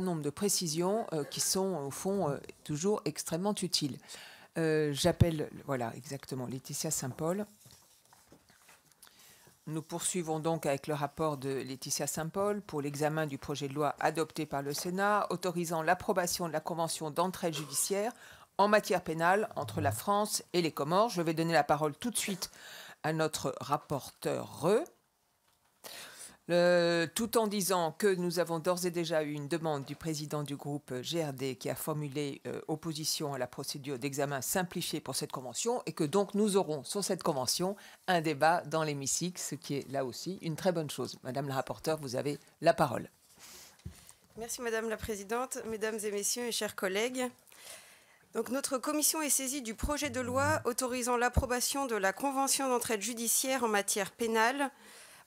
nombre de précisions euh, qui sont, euh, au fond, euh, toujours extrêmement utiles. J'appelle, voilà, exactement, Laetitia Saint-Paul. Nous poursuivons donc avec le rapport de Laetitia Saint-Paul pour l'examen du projet de loi adopté par le Sénat autorisant l'approbation de la convention d'entraide judiciaire en matière pénale entre la France et les Comores. Je vais donner la parole tout de suite à notre rapporteur tout en disant que nous avons d'ores et déjà eu une demande du président du groupe GRD qui a formulé euh, opposition à la procédure d'examen simplifiée pour cette convention et que donc nous aurons sur cette convention un débat dans l'hémicycle, ce qui est là aussi une très bonne chose. Madame la rapporteure, vous avez la parole. Merci Madame la Présidente, Mesdames et Messieurs et chers collègues. Donc, notre commission est saisie du projet de loi autorisant l'approbation de la Convention d'entraide judiciaire en matière pénale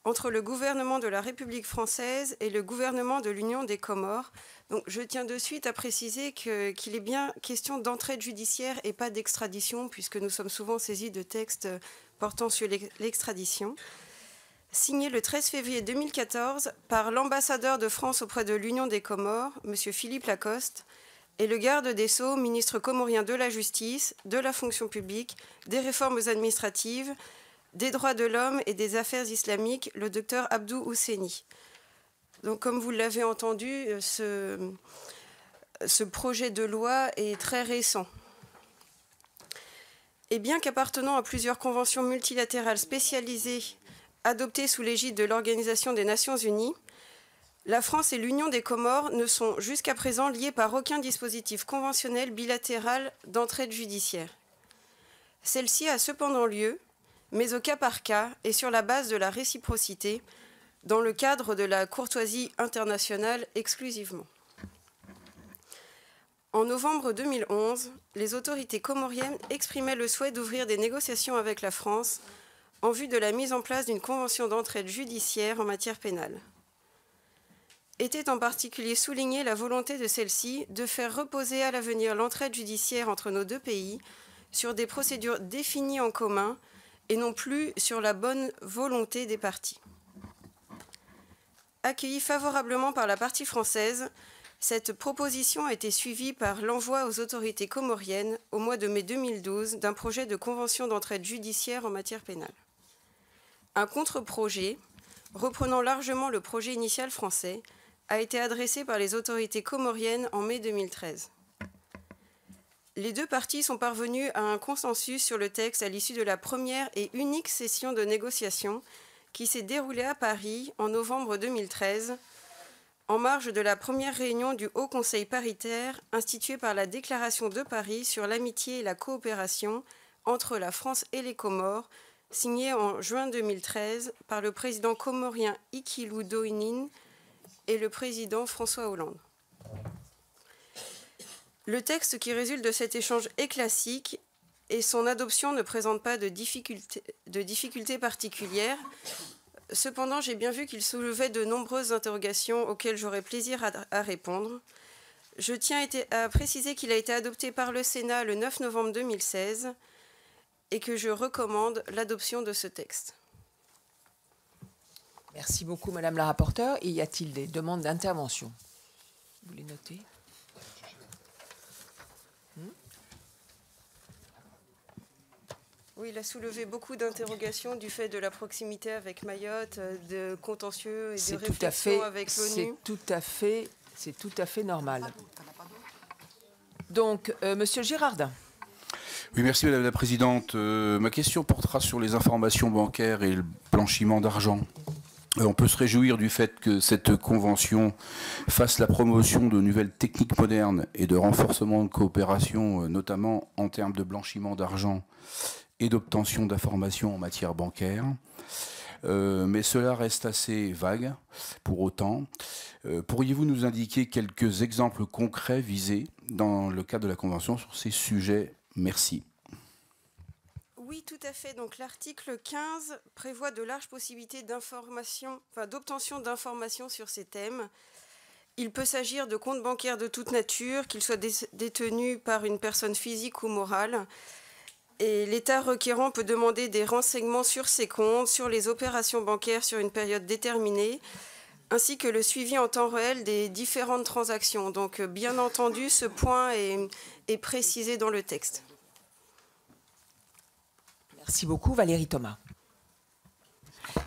entre le gouvernement de la République française et le gouvernement de l'Union des Comores. Donc, je tiens de suite à préciser qu'il est bien question d'entraide judiciaire et pas d'extradition, puisque nous sommes souvent saisis de textes euh, portant sur l'extradition. Signé le 13 février 2014 par l'ambassadeur de France auprès de l'Union des Comores, M. Philippe Lacoste, et le garde des Sceaux, ministre comorien de la Justice, de la fonction publique, des réformes administratives, des droits de l'homme et des affaires islamiques, le docteur Abdou Housseni. Donc, comme vous l'avez entendu, euh, ce, ce projet de loi est très récent. Et bien qu'appartenant à plusieurs conventions multilatérales spécialisées adoptées sous l'égide de l'Organisation des Nations Unies, la France et l'Union des Comores ne sont jusqu'à présent liées par aucun dispositif conventionnel bilatéral d'entraide judiciaire. Celle-ci a cependant lieu mais au cas par cas et sur la base de la réciprocité, dans le cadre de la courtoisie internationale exclusivement. En novembre 2011, les autorités comoriennes exprimaient le souhait d'ouvrir des négociations avec la France en vue de la mise en place d'une convention d'entraide judiciaire en matière pénale. Était en particulier soulignée la volonté de celle-ci de faire reposer à l'avenir l'entraide judiciaire entre nos deux pays sur des procédures définies en commun et non plus sur la bonne volonté des partis. Accueillie favorablement par la partie française, cette proposition a été suivie par l'envoi aux autorités comoriennes au mois de mai 2012 d'un projet de convention d'entraide judiciaire en matière pénale. Un contre-projet, reprenant largement le projet initial français, a été adressé par les autorités comoriennes en mai 2013. Les deux parties sont parvenues à un consensus sur le texte à l'issue de la première et unique session de négociation qui s'est déroulée à Paris en novembre 2013, en marge de la première réunion du Haut Conseil paritaire institué par la Déclaration de Paris sur l'amitié et la coopération entre la France et les Comores, signée en juin 2013 par le président comorien Ikilou Doinin et le président François Hollande. Le texte qui résulte de cet échange est classique et son adoption ne présente pas de difficultés particulières. Cependant, j'ai bien vu qu'il soulevait de nombreuses interrogations auxquelles j'aurais plaisir à, répondre. Je tiens à préciser qu'il a été adopté par le Sénat le 9 novembre 2016 et que je recommande l'adoption de ce texte. Merci beaucoup, Madame la rapporteure. y a-t-il des demandes d'intervention Vous les notez Oui, il a soulevé beaucoup d'interrogations du fait de la proximité avec Mayotte, euh, de contentieux et de réflexions avec l'ONU. C'est tout à fait, c'est tout à fait normal. Ah Donc, euh, Monsieur Girardin. Oui, merci Madame la Présidente. Euh, ma question portera sur les informations bancaires et le blanchiment d'argent. On peut se réjouir du fait que cette convention fasse la promotion de nouvelles techniques modernes et de renforcement de coopération, notamment en termes de blanchiment d'argent d'obtention d'informations en matière bancaire. Euh, mais cela reste assez vague pour autant. Euh, pourriez-vous nous indiquer quelques exemples concrets visés dans le cadre de la Convention sur ces sujets Merci. Oui, tout à fait. Donc l'article 15 prévoit de larges possibilités d'obtention enfin, d'informations sur ces thèmes. Il peut s'agir de comptes bancaires de toute nature, qu'ils soient détenus par une personne physique ou morale, et l'État requérant peut demander des renseignements sur ses comptes, sur les opérations bancaires sur une période déterminée, ainsi que le suivi en temps réel des différentes transactions. Donc, euh, bien entendu, ce point est, est précisé dans le texte. Merci beaucoup, Valérie Thomas.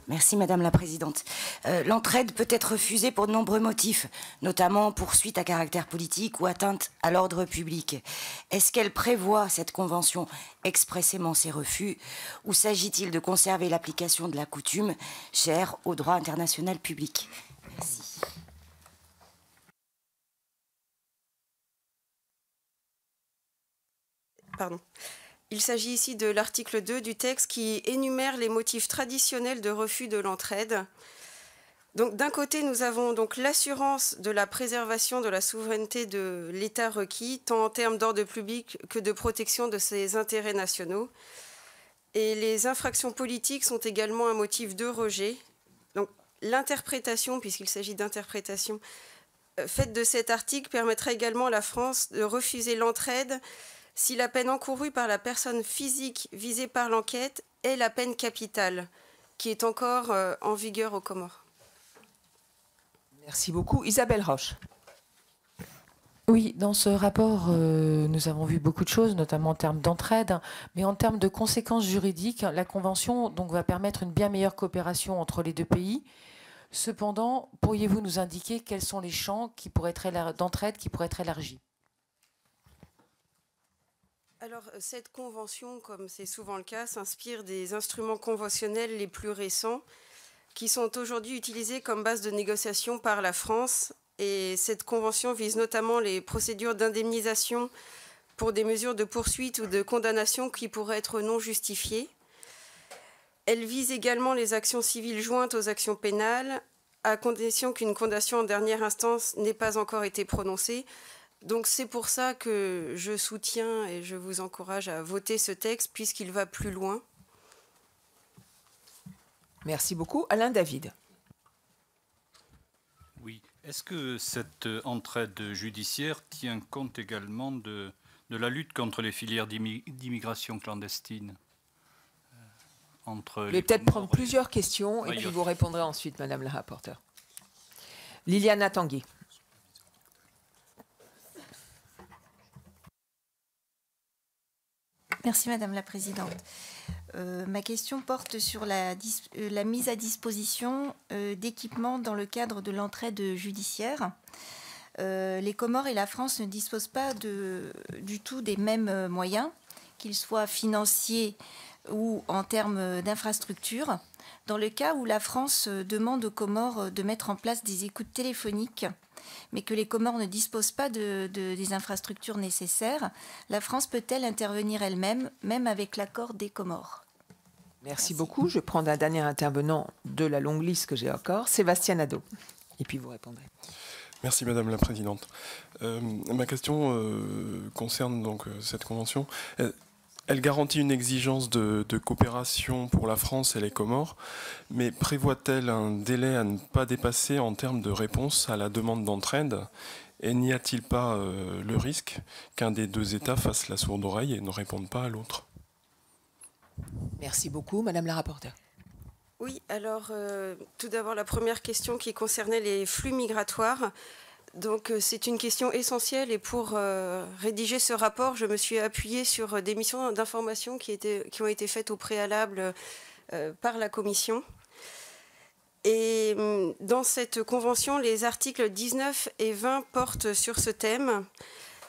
Merci, Madame la Présidente. Euh, l'entraide peut être refusée pour de nombreux motifs, notamment poursuite à caractère politique ou atteinte à l'ordre public. Est-ce qu'elle prévoit, cette Convention, expressément ses refus, ou s'agit-il de conserver l'application de la coutume chère au droit international public Merci. Pardon. Il s'agit ici de l'article 2 du texte qui énumère les motifs traditionnels de refus de l'entraide. Donc d'un côté, nous avons donc l'assurance de la préservation de la souveraineté de l'État requis, tant en termes d'ordre public que de protection de ses intérêts nationaux. Et les infractions politiques sont également un motif de rejet. Donc l'interprétation, puisqu'il s'agit d'interprétation, euh, faite de cet article permettra également à la France de refuser l'entraide si la peine encourue par la personne physique visée par l'enquête est la peine capitale, qui est encore euh, en vigueur aux Comores. Merci beaucoup. Isabelle Roche. Oui, dans ce rapport, euh, nous avons vu beaucoup de choses, notamment en termes d'entraide, mais en termes de conséquences juridiques, la Convention donc, va permettre une bien meilleure coopération entre les deux pays. Cependant, pourriez-vous nous indiquer quels sont les champs d'entraide qui pourraient être élargis alors, euh, cette convention, comme c'est souvent le cas, s'inspire des instruments conventionnels les plus récents qui sont aujourd'hui utilisés comme base de négociation par la France. Et cette convention vise notamment les procédures d'indemnisation pour des mesures de poursuite ou de condamnation qui pourraient être non justifiées. Elle vise également les actions civiles jointes aux actions pénales, à condition qu'une condamnation en dernière instance n'ait pas encore été prononcée, donc c'est pour ça que je soutiens et je vous encourage à voter ce texte puisqu'il va plus loin. Merci beaucoup. Alain David. Oui. Est-ce que cette entraide judiciaire tient compte également de, de la lutte contre les filières d'immigration clandestine euh, entre Je vais peut-être prendre plusieurs questions et puis vous répondrez ensuite, Madame la rapporteure. Liliana Tanguy. Merci Madame la Présidente. Euh, ma question porte sur la, euh, mise à disposition euh, d'équipements dans le cadre de l'entraide judiciaire. les Comores et la France ne disposent pas du tout des mêmes moyens, qu'ils soient financiers ou en termes d'infrastructures. Dans le cas où la France demande aux Comores de mettre en place des écoutes téléphoniques mais que les Comores ne disposent pas de, des infrastructures nécessaires, la France peut-elle intervenir elle-même, même avec l'accord des Comores Merci, beaucoup. Je prends un dernier intervenant de la longue liste que j'ai encore, Sébastien Nadeau. Et puis vous répondrez. Merci Madame la Présidente. Euh, ma question euh, concerne donc euh, cette convention. Elle garantit une exigence de, coopération pour la France et les Comores, mais prévoit-elle un délai à ne pas dépasser en termes de réponse à la demande d'entraide Et n'y a-t-il pas euh, le risque qu'un des deux États fasse la sourde oreille et ne réponde pas à l'autre Merci beaucoup, Madame la rapporteure. Oui, alors euh, tout d'abord la première question qui concernait les flux migratoires. Donc euh, c'est une question essentielle et pour euh, rédiger ce rapport, je me suis appuyée sur euh, des missions d'information qui, ont été faites au préalable par la Commission. Et hum, dans cette convention, les articles 19 et 20 portent sur ce thème,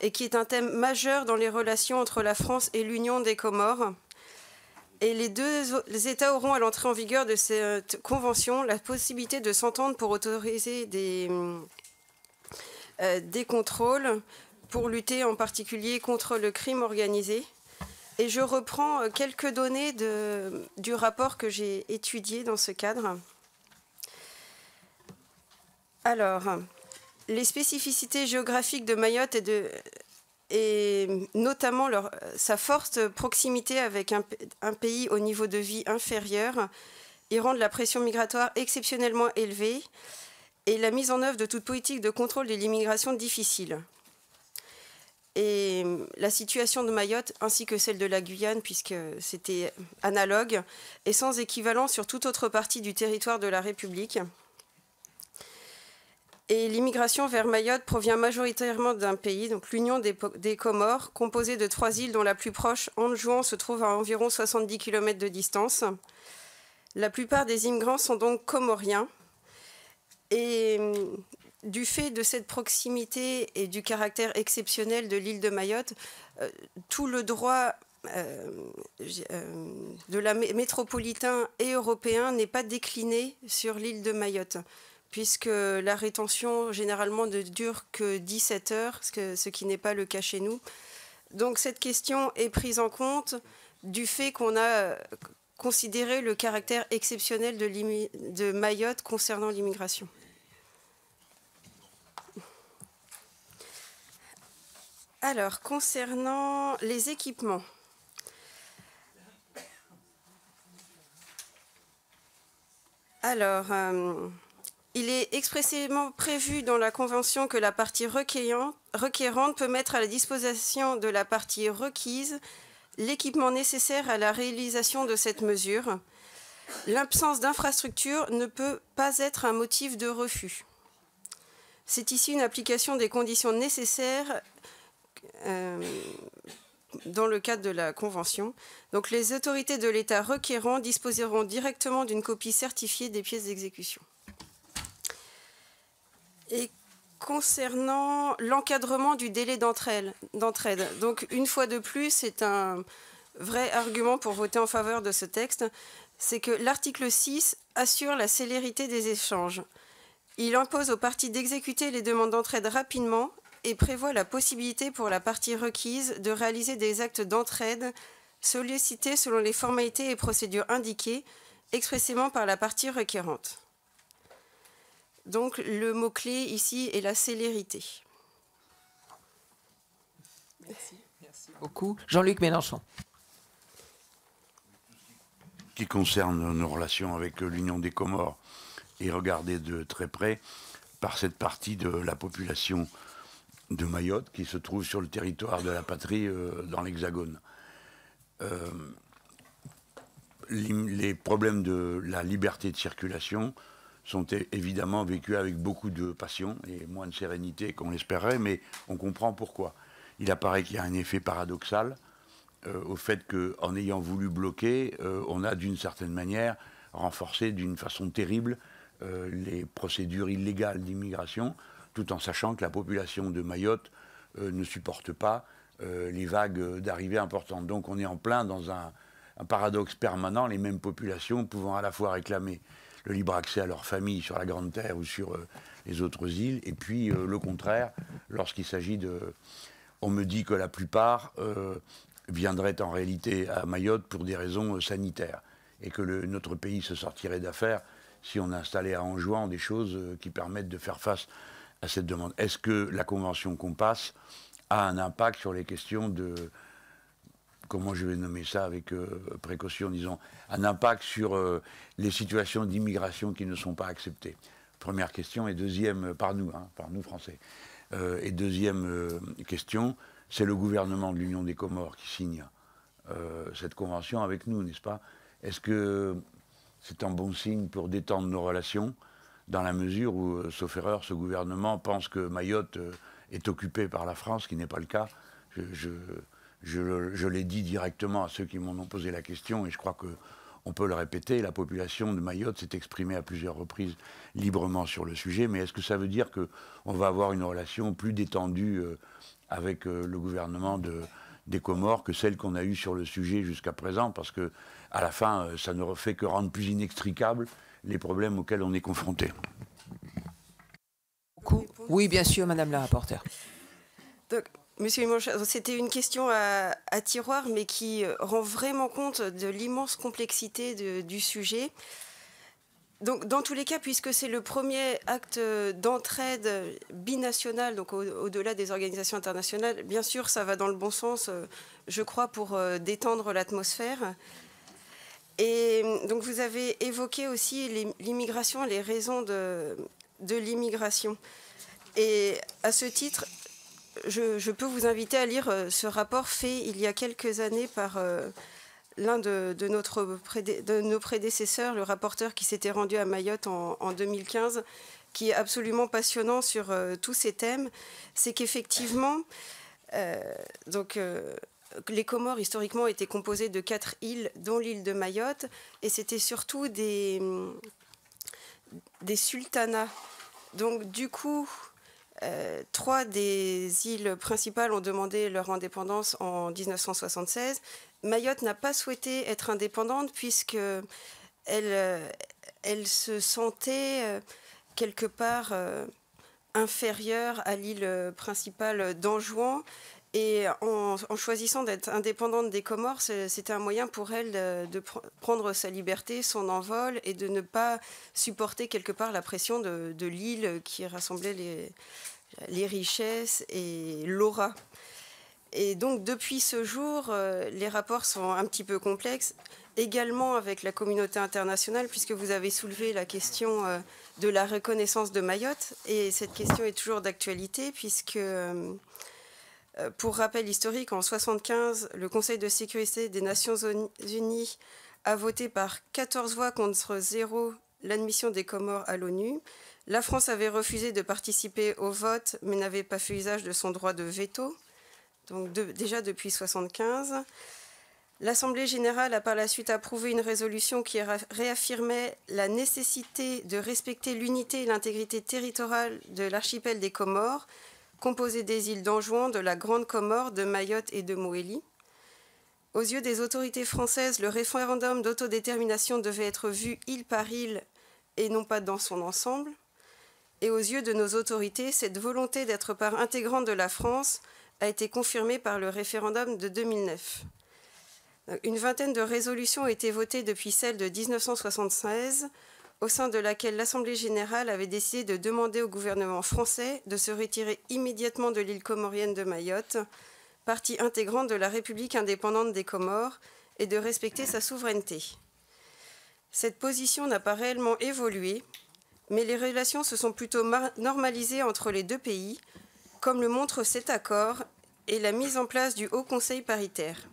et qui est un thème majeur dans les relations entre la France et l'Union des Comores. Et les deux États auront à l'entrée en vigueur de cette convention la possibilité de s'entendre pour autoriser des, hum, euh, des contrôles pour lutter en particulier contre le crime organisé. Et je reprends euh, quelques données du rapport que j'ai étudié dans ce cadre. Alors, les spécificités géographiques de Mayotte et, notamment sa forte proximité avec un, un, pays au niveau de vie inférieur, y rendent la pression migratoire exceptionnellement élevée et la mise en œuvre de toute politique de contrôle de l'immigration difficile. Et euh, la situation de Mayotte, ainsi que celle de la Guyane, puisque c'était analogue, est sans équivalent sur toute autre partie du territoire de la République. Et l'immigration vers Mayotte provient majoritairement d'un pays, donc l'Union des, des, Comores, composée de trois îles dont la plus proche, Anjouan, se trouve à environ 70 km de distance. La plupart des immigrants sont donc comoriens, et mm, du fait de cette proximité et du caractère exceptionnel de l'île de Mayotte, euh, tout le droit euh, euh, de la métropolitain et européen n'est pas décliné sur l'île de Mayotte, puisque la rétention généralement ne dure que 17 heures, ce qui n'est pas le cas chez nous. Donc cette question est prise en compte du fait qu'on a considérer le caractère exceptionnel de, de Mayotte concernant l'immigration. Alors, concernant les équipements. Alors, euh, il est expressément prévu dans la Convention que la partie requérante peut mettre à la disposition de la partie requise l'équipement nécessaire à la réalisation de cette mesure. L'absence d'infrastructure ne peut pas être un motif de refus. C'est ici une application des conditions nécessaires euh, dans le cadre de la Convention. Donc les autorités de l'État requérant disposeront directement d'une copie certifiée des pièces d'exécution. Et concernant l'encadrement du délai d'entraide. Donc, une fois de plus, c'est un vrai argument pour voter en faveur de ce texte, c'est que l'article 6 assure la célérité des échanges. Il impose aux parties d'exécuter les demandes d'entraide rapidement et prévoit la possibilité pour la partie requise de réaliser des actes d'entraide sollicités selon les formalités et procédures indiquées expressément par la partie requérante. Donc le mot-clé ici est la célérité. Merci. Merci beaucoup. Jean-Luc Mélenchon. Qui concerne nos relations avec l'Union des Comores et regardé de très près par cette partie de la population de Mayotte qui se trouve sur le territoire de la patrie euh, dans l'Hexagone. Euh, les problèmes de la liberté de circulation sont évidemment vécues avec beaucoup de passion et moins de sérénité qu'on l'espérait, mais on comprend pourquoi. Il apparaît qu'il y a un effet paradoxal euh, au fait qu'en ayant voulu bloquer, euh, on a d'une certaine manière renforcé d'une façon terrible euh, les procédures illégales d'immigration, tout en sachant que la population de Mayotte ne supporte pas les vagues d'arrivées importantes. Donc on est en plein dans un paradoxe permanent, les mêmes populations pouvant à la fois réclamer le libre accès à leur famille sur la Grande Terre ou sur euh, les autres îles, et puis euh, le contraire, lorsqu'il s'agit de... On me dit que la plupart euh, viendraient en réalité à Mayotte pour des raisons sanitaires, et que notre pays se sortirait d'affaires si on installait à Anjouan des choses qui permettent de faire face à cette demande. Est-ce que la convention qu'on passe a un impact sur les questions de comment je vais nommer ça avec euh, précaution, disons, un impact sur euh, les situations d'immigration qui ne sont pas acceptées Première question. Et deuxième, euh, par nous, hein, par nous Français. et deuxième question, c'est le gouvernement de l'Union des Comores qui signe cette convention avec nous, n'est-ce pas Est-ce que c'est un bon signe pour détendre nos relations dans la mesure où, sauf erreur, ce gouvernement pense que Mayotte est occupée par la France, ce qui n'est pas le cas je, l'ai dit directement à ceux qui m'ont posé la question, et je crois que on peut le répéter, la population de Mayotte s'est exprimée à plusieurs reprises librement sur le sujet, mais est-ce que ça veut dire qu'on va avoir une relation plus détendue euh, avec euh, le gouvernement des Comores que celle qu'on a eue sur le sujet jusqu'à présent Parce que, à la fin, euh, ça ne fait que rendre plus inextricables les problèmes auxquels on est confronté. Oui, bien sûr, Madame la rapporteure. Donc, Monsieur c'était une question à, tiroir, mais qui euh, rend vraiment compte de l'immense complexité du sujet. Donc, dans tous les cas, puisque c'est le premier acte euh, d'entraide binationale donc au-delà des organisations internationales, bien sûr, ça va dans le bon sens, euh, je crois, pour détendre l'atmosphère. Et donc, vous avez évoqué aussi l'immigration, les raisons de, de l'immigration. Et à ce titre, je, peux vous inviter à lire euh, ce rapport fait il y a quelques années par euh, l'un de, nos prédécesseurs, le rapporteur qui s'était rendu à Mayotte en, 2015, qui est absolument passionnant sur euh, tous ces thèmes. C'est qu'effectivement, donc les Comores historiquement étaient composées de quatre îles, dont l'île de Mayotte, et c'était surtout des, des sultanats. Donc du coup, euh, trois des îles principales ont demandé leur indépendance en 1976. Mayotte n'a pas souhaité être indépendante puisque elle, euh, se sentait euh, quelque part inférieure à l'île principale d'Anjouan. Et en, choisissant d'être indépendante des Comores, c'était un moyen pour elle de, prendre sa liberté, son envol, et de ne pas supporter quelque part la pression de, l'île qui rassemblait les, les richesses et l'aura. Et donc depuis ce jour, euh, les rapports sont un petit peu complexes, également avec la communauté internationale, puisque vous avez soulevé la question euh, de la reconnaissance de Mayotte. Et cette question est toujours d'actualité, puisque euh, euh, pour rappel historique, en 1975, le Conseil de sécurité des Nations Unies a voté par 14 voix contre 0 l'admission des Comores à l'ONU. La France avait refusé de participer au vote, mais n'avait pas fait usage de son droit de veto, donc déjà depuis 1975. L'Assemblée générale a par la suite approuvé une résolution qui réaffirmait la nécessité de respecter l'unité et l'intégrité territoriale de l'archipel des Comores, composée des îles d'Anjouan, de la Grande Comore, de Mayotte et de Moélie. Aux yeux des autorités françaises, le référendum d'autodétermination devait être vu île par île et non pas dans son ensemble. Et aux yeux de nos autorités, cette volonté d'être part intégrante de la France a été confirmée par le référendum de 2009. Une vingtaine de résolutions ont été votées depuis celle de 1976 au sein de laquelle l'Assemblée générale avait décidé de demander au gouvernement français de se retirer immédiatement de l'île comorienne de Mayotte, partie intégrante de la République indépendante des Comores, et de respecter sa souveraineté. Cette position n'a pas réellement évolué, mais les relations se sont plutôt normalisées entre les deux pays, comme le montre cet accord et la mise en place du Haut Conseil paritaire.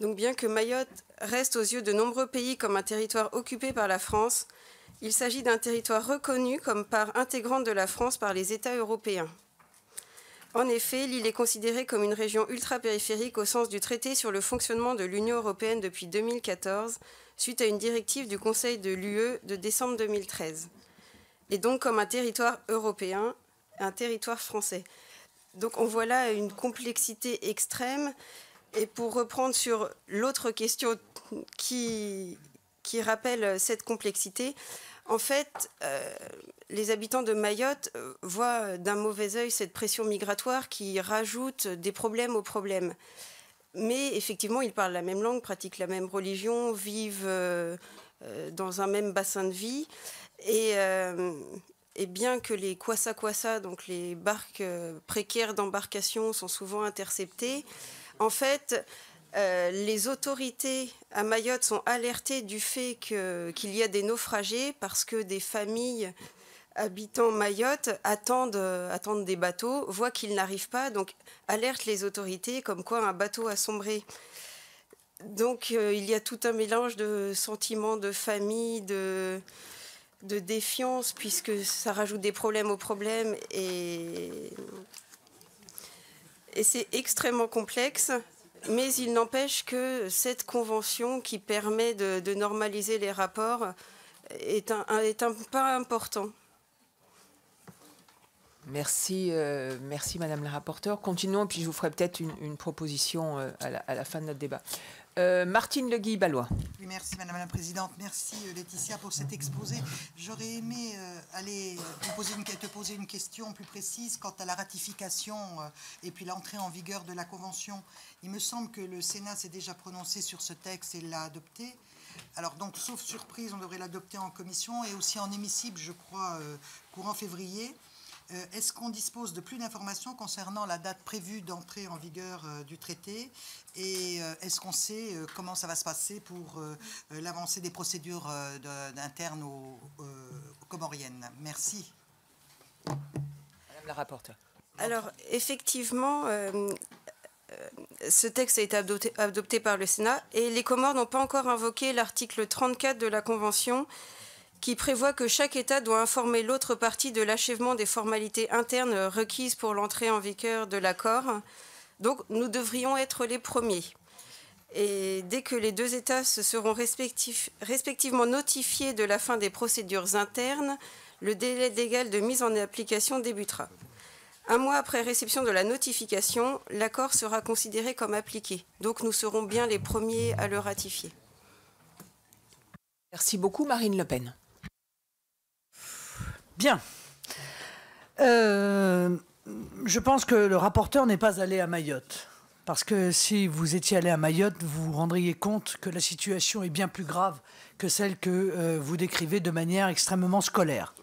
Donc bien que Mayotte reste aux yeux de nombreux pays comme un territoire occupé par la France, il s'agit d'un territoire reconnu comme part intégrante de la France par les États européens. En effet, l'île est considérée comme une région ultra-périphérique au sens du traité sur le fonctionnement de l'Union européenne depuis 2014, suite à une directive du Conseil de l'UE de décembre 2013, et donc comme un territoire européen, un territoire français. Donc on voit là une complexité extrême et pour reprendre sur l'autre question qui, rappelle cette complexité, en fait, euh, les habitants de Mayotte euh, voient d'un mauvais œil cette pression migratoire qui rajoute des problèmes aux problèmes. Mais effectivement, ils parlent la même langue, pratiquent la même religion, vivent euh, dans un même bassin de vie. Et, bien que les kwasa-kwasa, donc les barques précaires d'embarcation, sont souvent interceptées, en fait, euh, les autorités à Mayotte sont alertées du fait qu'il y a des naufragés parce que des familles habitant Mayotte euh, attendent, des bateaux, voient qu'ils n'arrivent pas, donc alertent les autorités comme quoi un bateau a sombré. Donc euh, il y a tout un mélange de sentiments de famille, de, de défiance, puisque ça rajoute des problèmes aux problèmes et et c'est extrêmement complexe. Mais il n'empêche que cette convention qui permet de, normaliser les rapports est un, est un pas important. Merci, euh, merci Madame la rapporteure. Continuons, puis je vous ferai peut-être une, proposition euh, à, la, fin de notre débat. Euh, Martine Le Guy-Ballois. merci Madame la Présidente. Merci euh, Laetitia pour cet exposé. J'aurais aimé euh, aller te poser, une, question plus précise quant à la ratification et puis l'entrée en vigueur de la Convention. Il me semble que le Sénat s'est déjà prononcé sur ce texte et l'a adopté. Alors donc, sauf surprise, on devrait l'adopter en commission et aussi en hémicycle, je crois, courant février. Euh, est-ce qu'on dispose de plus d'informations concernant la date prévue d'entrée en vigueur euh, du traité Et euh, est-ce qu'on sait comment ça va se passer pour l'avancée des procédures internes aux, Comoriennes Merci. Madame la rapporteure. Alors, effectivement, ce texte a été adopté, par le Sénat et les Comores n'ont pas encore invoqué l'article 34 de la Convention qui prévoit que chaque État doit informer l'autre partie de l'achèvement des formalités internes requises pour l'entrée en vigueur de l'accord. Donc nous devrions être les premiers. Et dès que les deux États se seront respectivement notifiés de la fin des procédures internes, le délai légal de mise en application débutera. Un mois après réception de la notification, l'accord sera considéré comme appliqué. Donc nous serons bien les premiers à le ratifier. Merci beaucoup Marine Le Pen. Bien. Euh, je pense que le rapporteur n'est pas allé à Mayotte. Parce que si vous étiez allé à Mayotte, vous vous rendriez compte que la situation est bien plus grave que celle que euh, vous décrivez de manière extrêmement scolaire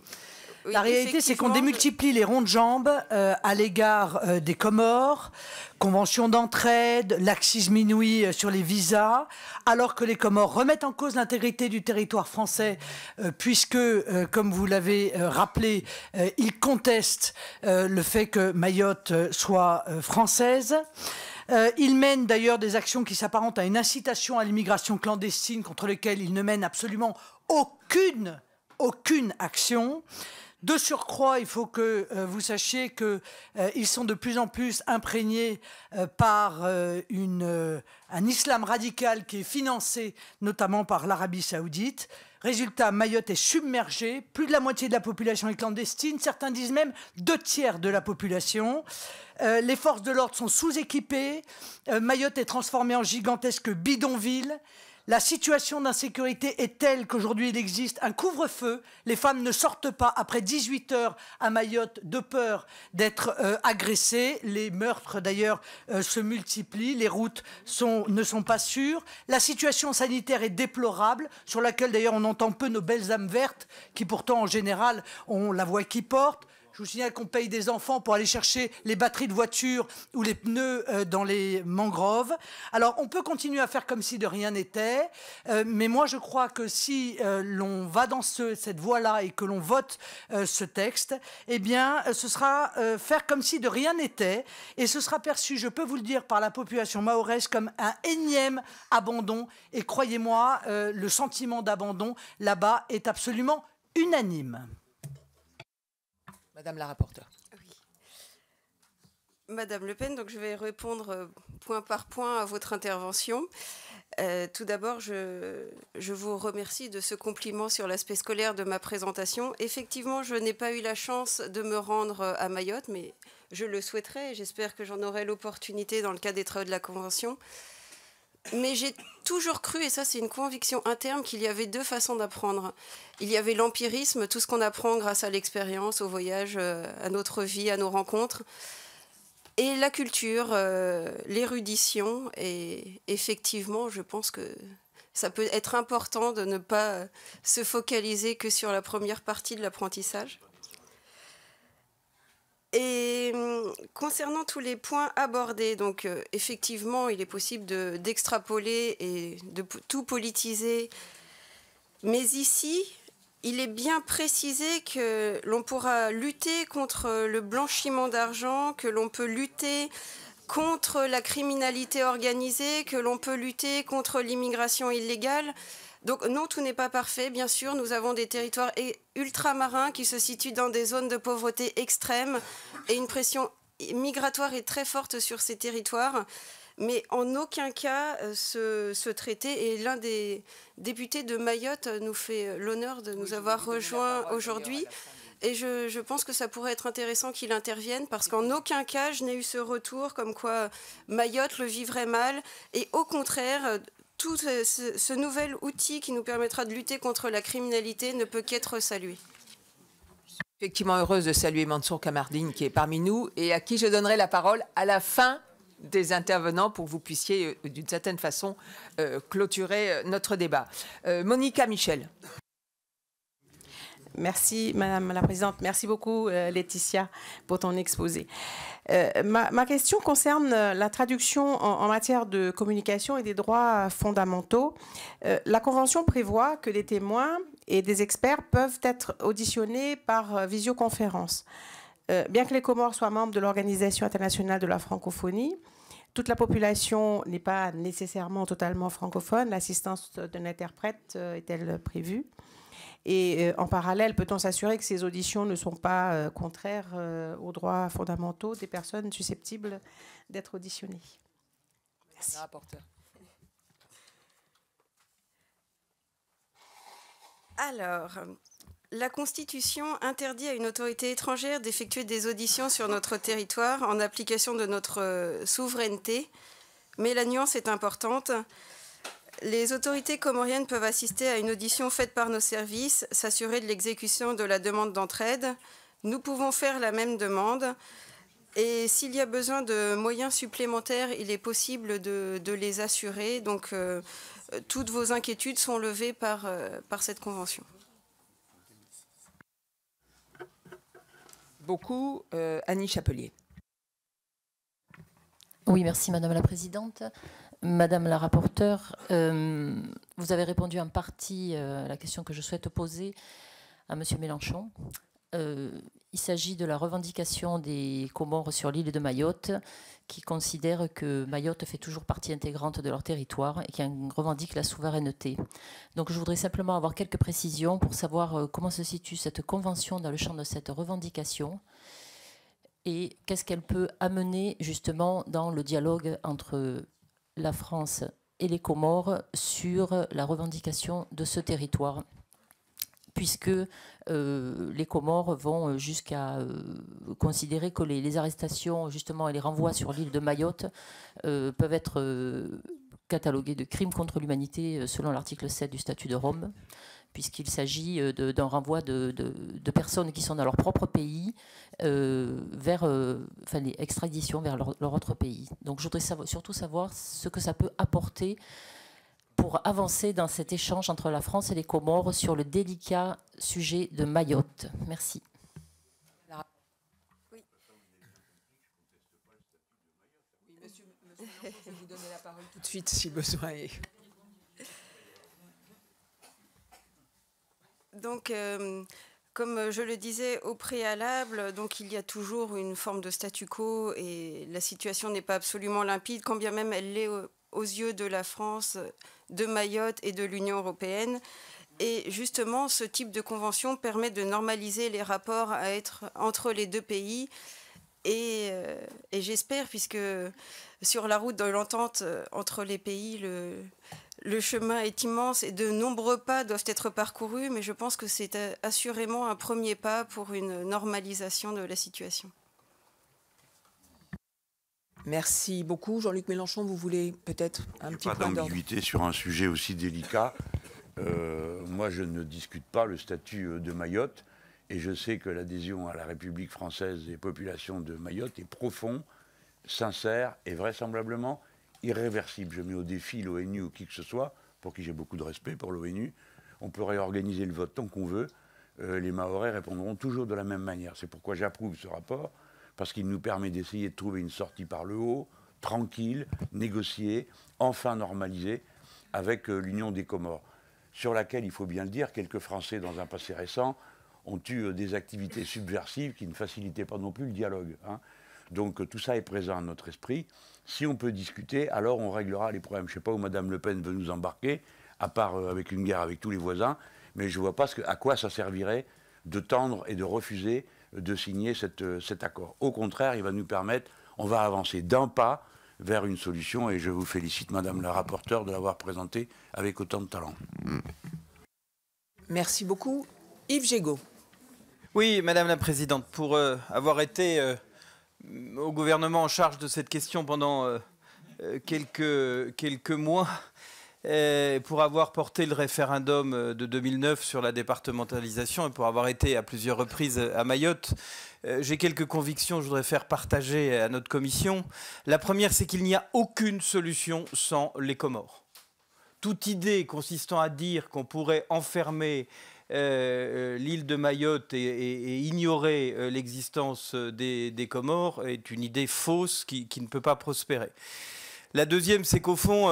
la réalité, c'est qu'on démultiplie les ronds de jambes euh, à l'égard euh, des Comores, convention d'entraide, laxisme inouï euh, sur les visas, alors que les Comores remettent en cause l'intégrité du territoire français, puisque, comme vous l'avez rappelé, ils contestent le fait que Mayotte soit française. Ils mènent d'ailleurs des actions qui s'apparentent à une incitation à l'immigration clandestine contre lesquelles ils ne mènent absolument aucune, aucune action. De surcroît, il faut que euh, vous sachiez qu'ils euh, sont de plus en plus imprégnés euh, par un islam radical qui est financé notamment par l'Arabie saoudite. Résultat, Mayotte est submergée, plus de la moitié de la population est clandestine, certains disent même deux tiers de la population. les forces de l'ordre sont sous-équipées, Mayotte est transformée en gigantesque bidonville. La situation d'insécurité est telle qu'aujourd'hui il existe un couvre-feu. Les femmes ne sortent pas après 18 heures à Mayotte de peur d'être euh, agressées. Les meurtres d'ailleurs euh, se multiplient. Les routes ne sont pas sûres. La situation sanitaire est déplorable, sur laquelle d'ailleurs on entend peu nos belles âmes vertes, qui pourtant en général ont la voix qui porte. Je vous signale qu'on paye des enfants pour aller chercher les batteries de voiture ou les pneus euh, dans les mangroves. Alors, on peut continuer à faire comme si de rien n'était, euh, mais moi, je crois que si euh, l'on va dans cette voie-là et que l'on vote ce texte, eh bien, ce sera faire comme si de rien n'était et ce sera perçu, je peux vous le dire, par la population maoraise comme un énième abandon. Et croyez-moi, le sentiment d'abandon là-bas est absolument unanime. Madame la rapporteure. Madame Le Pen, donc je vais répondre euh, point par point à votre intervention. Euh, tout d'abord, je, vous remercie de ce compliment sur l'aspect scolaire de ma présentation. Effectivement, je n'ai pas eu la chance de me rendre euh, à Mayotte, mais je le souhaiterais. J'espère que j'en aurai l'opportunité dans le cadre des travaux de la Convention mais j'ai toujours cru, et ça c'est une conviction interne, qu'il y avait deux façons d'apprendre. Il y avait l'empirisme, tout ce qu'on apprend grâce à l'expérience, au voyage, euh, à notre vie, à nos rencontres, et la culture, euh, l'érudition. Et effectivement, je pense que ça peut être important de ne pas se focaliser que sur la première partie de l'apprentissage. Et hum, concernant tous les points abordés, donc euh, effectivement, il est possible d'extrapoler et de tout politiser. Mais ici, il est bien précisé que l'on pourra lutter contre le blanchiment d'argent, que l'on peut lutter contre la criminalité organisée, que l'on peut lutter contre l'immigration illégale. Donc non, tout n'est pas parfait. Bien sûr, nous avons des territoires ultramarins qui se situent dans des zones de pauvreté extrême et une pression migratoire est très forte sur ces territoires. Mais en aucun cas, euh, ce, traité, et l'un des députés de Mayotte nous fait l'honneur de nous avoir rejoints aujourd'hui, et je, je, pense que ça pourrait être intéressant qu'il intervienne parce qu'en aucun cas je n'ai eu ce retour comme quoi Mayotte le vivrait mal. Et au contraire, tout euh, ce, nouvel outil qui nous permettra de lutter contre la criminalité ne peut qu'être salué. Je suis effectivement heureuse de saluer Mansour Kamardine qui est parmi nous et à qui je donnerai la parole à la fin des intervenants pour que vous puissiez euh, d'une certaine façon euh, clôturer notre débat. Monica Michel. Merci, Madame la Présidente. Merci beaucoup, euh, Laetitia, pour ton exposé. Euh, ma, question concerne euh, la traduction en, matière de communication et des droits fondamentaux. la Convention prévoit que des témoins et des experts peuvent être auditionnés par visioconférence. bien que les Comores soient membres de l'Organisation internationale de la francophonie, toute la population n'est pas nécessairement totalement francophone. L'assistance d'un interprète est-elle prévue et euh, en parallèle, peut-on s'assurer que ces auditions ne sont pas euh, contraires euh, aux droits fondamentaux des personnes susceptibles d'être auditionnées Merci. Alors, la Constitution interdit à une autorité étrangère d'effectuer des auditions sur notre territoire en application de notre souveraineté, mais la nuance est importante les autorités comoriennes peuvent assister à une audition faite par nos services, s'assurer de l'exécution de la demande d'entraide. Nous pouvons faire la même demande. Et s'il y a besoin de moyens supplémentaires, il est possible de, les assurer. Donc, euh, toutes vos inquiétudes sont levées par, euh, cette convention. Beaucoup. Euh, Annie Chapelier. Oui, merci Madame la Présidente. Madame la rapporteure, euh, vous avez répondu en partie euh, à la question que je souhaite poser à Monsieur Mélenchon. Euh, il s'agit de la revendication des Comores sur l'île de Mayotte, qui considèrent que Mayotte fait toujours partie intégrante de leur territoire et qui revendique la souveraineté. Donc je voudrais simplement avoir quelques précisions pour savoir comment se situe cette convention dans le champ de cette revendication et qu'est-ce qu'elle peut amener justement dans le dialogue entre la France et les Comores sur la revendication de ce territoire, puisque euh, les Comores vont jusqu'à euh, considérer que les, arrestations justement et les renvois sur l'île de Mayotte euh, peuvent être catalogués de crimes contre l'humanité selon l'article 7 du statut de Rome puisqu'il s'agit euh, d'un renvoi de, personnes qui sont dans leur propre pays euh, vers, euh, enfin, les extraditions vers leur, autre pays. Donc, je voudrais savoir, surtout savoir ce que ça peut apporter pour avancer dans cet échange entre la France et les Comores sur le délicat sujet de Mayotte. Merci. je vais vous donner la parole tout de suite si besoin est. Donc, euh, comme je le disais au préalable, donc il y a toujours une forme de statu quo et la situation n'est pas absolument limpide, quand bien même elle l'est aux yeux de la France, de Mayotte et de l'Union européenne. Et justement, ce type de convention permet de normaliser les rapports à être entre les deux pays euh, et, j'espère, puisque sur la route de l'entente euh, entre les pays, le, chemin est immense et de nombreux pas doivent être parcourus, mais je pense que c'est euh, assurément un premier pas pour une normalisation de la situation. Merci beaucoup. Jean-Luc Mélenchon, vous voulez peut-être un petit pas d'ambiguïté sur un sujet aussi délicat. moi, je ne discute pas le statut de Mayotte. Et je sais que l'adhésion à la République française des populations de Mayotte est profonde, sincère et vraisemblablement irréversible. Je mets au défi l'ONU ou qui que ce soit, pour qui j'ai beaucoup de respect pour l'ONU. On peut réorganiser le vote tant qu'on veut. Euh, les Mahorais répondront toujours de la même manière. C'est pourquoi j'approuve ce rapport, parce qu'il nous permet d'essayer de trouver une sortie par le haut, tranquille, négociée, enfin normalisée, avec euh, l'Union des Comores, sur laquelle, il faut bien le dire, quelques Français dans un passé récent ont eu euh, des activités subversives qui ne facilitaient pas non plus le dialogue. Hein. Donc euh, tout ça est présent à notre esprit. Si on peut discuter, alors on réglera les problèmes. Je ne sais pas où Mme Le Pen veut nous embarquer, à part euh, avec une guerre avec tous les voisins, mais je ne vois pas à quoi ça servirait de tendre et de refuser de signer cet accord. Au contraire, il va nous permettre, on va avancer d'un pas vers une solution et je vous félicite, Madame la rapporteure, de l'avoir présenté avec autant de talent. Merci beaucoup. Yves Jégot. Oui, Madame la Présidente, pour euh, avoir été euh, au gouvernement en charge de cette question pendant euh, quelques, mois, pour avoir porté le référendum de 2009 sur la départementalisation et pour avoir été à plusieurs reprises à Mayotte, j'ai quelques convictions que je voudrais faire partager à notre commission. La première, c'est qu'il n'y a aucune solution sans les Comores. Toute idée consistant à dire qu'on pourrait enfermer euh, euh, l'île de Mayotte et, ignorer euh, l'existence des, Comores est une idée fausse qui, ne peut pas prospérer. La deuxième, c'est qu'au fond,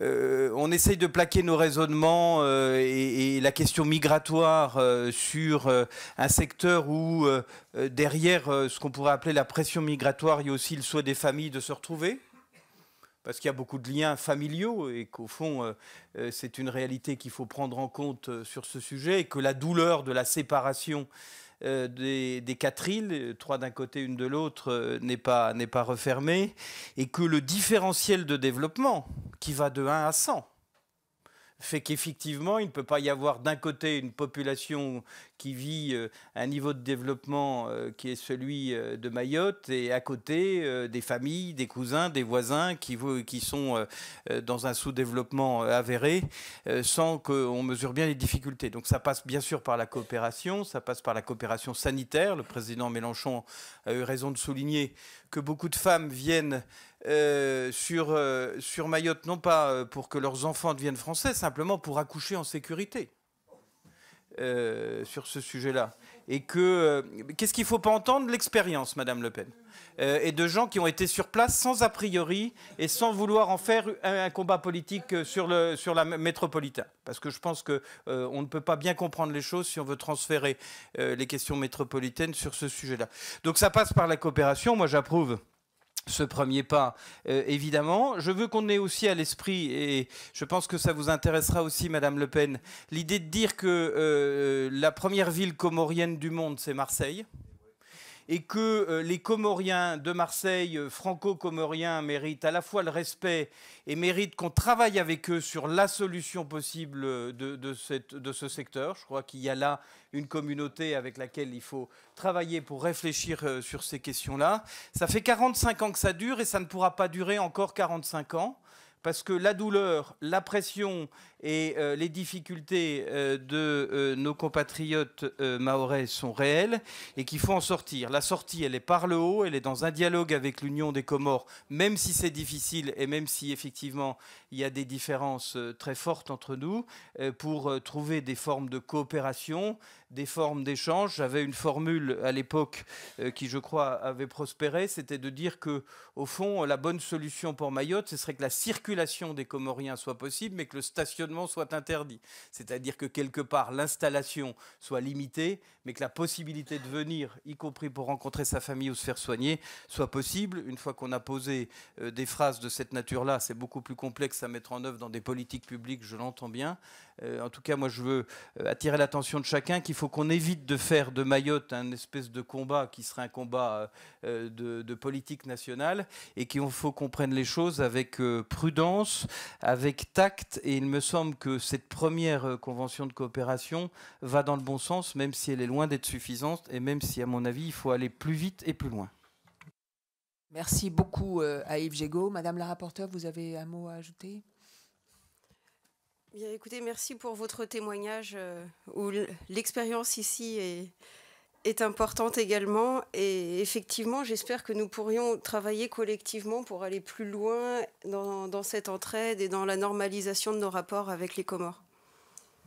on essaye de plaquer nos raisonnements et, et, la question migratoire sur un secteur où, derrière ce qu'on pourrait appeler la pression migratoire, il y a aussi le souhait des familles de se retrouver parce qu'il y a beaucoup de liens familiaux et qu'au fond, euh, euh, c'est une réalité qu'il faut prendre en compte euh, sur ce sujet et que la douleur de la séparation des, quatre îles, trois d'un côté, une de l'autre, n'est pas, pas refermée et que le différentiel de développement, qui va de 1 à 100, fait qu'effectivement, il ne peut pas y avoir d'un côté une population qui vit euh, un niveau de développement euh, qui est celui euh, de Mayotte et à côté des familles, des cousins, des voisins qui, qui sont dans un sous-développement avéré sans qu'on mesure bien les difficultés. Donc ça passe bien sûr par la coopération, ça passe par la coopération sanitaire. Le président Mélenchon a eu raison de souligner que beaucoup de femmes viennent euh, euh, sur, Mayotte, non pas euh, pour que leurs enfants deviennent français, simplement pour accoucher en sécurité sur ce sujet-là. Et que qu'est-ce qu'il ne faut pas entendre L'expérience, Madame Le Pen, et de gens qui ont été sur place sans a priori et sans vouloir en faire un, combat politique sur, le, sur la métropolitaine. Parce que je pense qu'on on ne peut pas bien comprendre les choses si on veut transférer les questions métropolitaines sur ce sujet-là. Donc ça passe par la coopération. Moi, j'approuve ce premier pas, euh, évidemment. Je veux qu'on ait aussi à l'esprit, et je pense que ça vous intéressera aussi, Madame Le Pen, l'idée de dire que euh, la première ville comorienne du monde, c'est Marseille et que euh, les Comoriens de Marseille, euh, franco-comoriens, méritent à la fois le respect et méritent qu'on travaille avec eux sur la solution possible euh, de, de ce secteur. Je crois qu'il y a là une communauté avec laquelle il faut travailler pour réfléchir sur ces questions-là. Ça fait 45 ans que ça dure et ça ne pourra pas durer encore 45 ans parce que la douleur, la pression et euh, les difficultés euh, de euh, nos compatriotes maorais sont réelles et qu'il faut en sortir. La sortie, elle est par le haut, elle est dans un dialogue avec l'Union des Comores, même si c'est difficile et même si effectivement il y a des différences euh, très fortes entre nous euh, pour euh, trouver des formes de coopération, des formes d'échange. J'avais une formule à l'époque qui, je crois, avait prospéré, c'était de dire que, au fond, la bonne solution pour Mayotte, ce serait que la circulation des Comoriens soit possible, mais que le stationnement soit interdit. C'est-à-dire que quelque part, l'installation soit limitée, mais que la possibilité de venir, y compris pour rencontrer sa famille ou se faire soigner, soit possible. Une fois qu'on a posé des phrases de cette nature-là, c'est beaucoup plus complexe à mettre en œuvre dans des politiques publiques, je l'entends bien. Euh, en tout cas, moi, je veux euh, attirer l'attention de chacun qu'il faut qu'on évite de faire de Mayotte un espèce de combat qui serait un combat euh, de, politique nationale et qu'il faut qu'on prenne les choses avec prudence, avec tact. Et il me semble que cette première convention de coopération va dans le bon sens, même si elle est loin d'être suffisante et même si, à mon avis, il faut aller plus vite et plus loin. Merci beaucoup euh, à Yves Gégaud. Madame la rapporteure, vous avez un mot à ajouter Bien, écoutez, merci pour votre témoignage euh, où l'expérience ici est, importante également. Et effectivement, j'espère que nous pourrions travailler collectivement pour aller plus loin dans, cette entraide et dans la normalisation de nos rapports avec les Comores.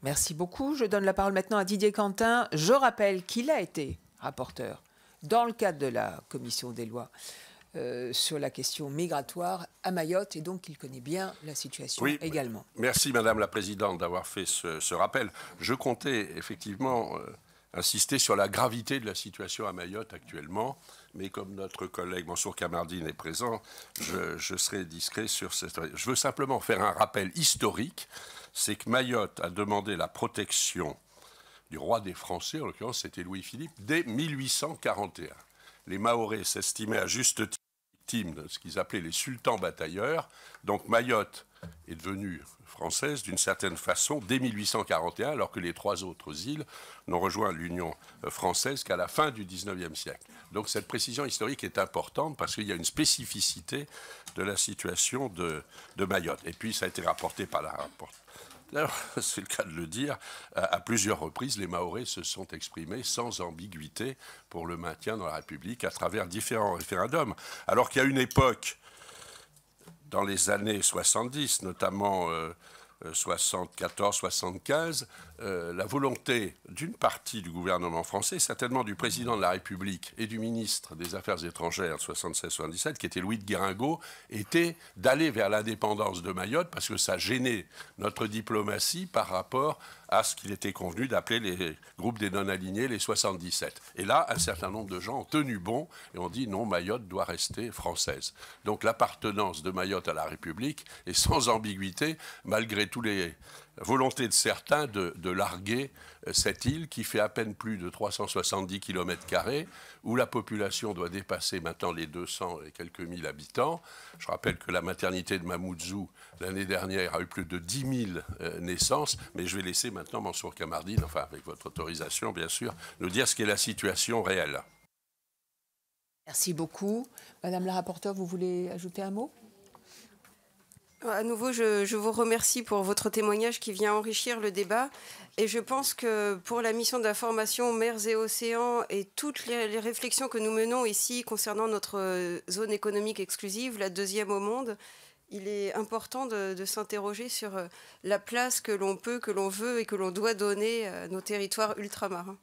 Merci beaucoup. Je donne la parole maintenant à Didier Quentin. Je rappelle qu'il a été rapporteur dans le cadre de la commission des lois euh, sur la question migratoire à Mayotte et donc il connaît bien la situation également. Merci Madame la Présidente d'avoir fait ce, rappel. Je comptais effectivement euh, insister sur la gravité de la situation à Mayotte actuellement, mais comme notre collègue Mansour Kamardine est présent, je, serai discret sur cette... Je veux simplement faire un rappel historique, c'est que Mayotte a demandé la protection du roi des Français, en l'occurrence c'était Louis-Philippe, dès 1841. Les Maorés s'estimaient à juste titre de ce qu'ils appelaient les sultans batailleurs. Donc Mayotte est devenue française d'une certaine façon dès 1841, alors que les trois autres îles n'ont rejoint l'Union française qu'à la fin du 19e siècle. Donc cette précision historique est importante parce qu'il y a une spécificité de la situation de, de Mayotte. Et puis ça a été rapporté par la rapporteure c'est le cas de le dire, euh, à, plusieurs reprises, les Maoris se sont exprimés sans ambiguïté pour le maintien dans la République à travers différents référendums. Alors qu'il y a une époque, dans les années 70, notamment 74-75, euh, euh, euh, la volonté d'une partie du gouvernement français, certainement du président de la République et du ministre des Affaires étrangères 76-77, qui était Louis de Guéringot, était d'aller vers l'indépendance de Mayotte parce que ça gênait notre diplomatie par rapport à ce qu'il était convenu d'appeler les groupes des non-alignés les 77. Et là, un certain nombre de gens ont tenu bon et ont dit non, Mayotte doit rester française. Donc l'appartenance de Mayotte à la République est sans ambiguïté, malgré tous les volonté de certains de, larguer euh, cette île qui fait à peine plus de 370 km, où la population doit dépasser maintenant les 200 et quelques mille habitants. Je rappelle que la maternité de Mamoudzou, l'année dernière, a eu plus de 10 000 euh, naissances, mais je vais laisser maintenant Mansour Kamardine, enfin avec votre autorisation bien sûr, nous dire ce qu'est la situation réelle. Merci beaucoup. Madame la rapporteure, vous voulez ajouter un mot à nouveau, je, vous remercie pour votre témoignage qui vient enrichir le débat. Et je pense que pour la mission d'information Mers et Océans et toutes les, réflexions que nous menons ici concernant notre euh, zone économique exclusive, la deuxième au monde, il est important de, s'interroger sur euh, la place que l'on peut, que l'on veut et que l'on doit donner à euh, nos territoires ultramarins.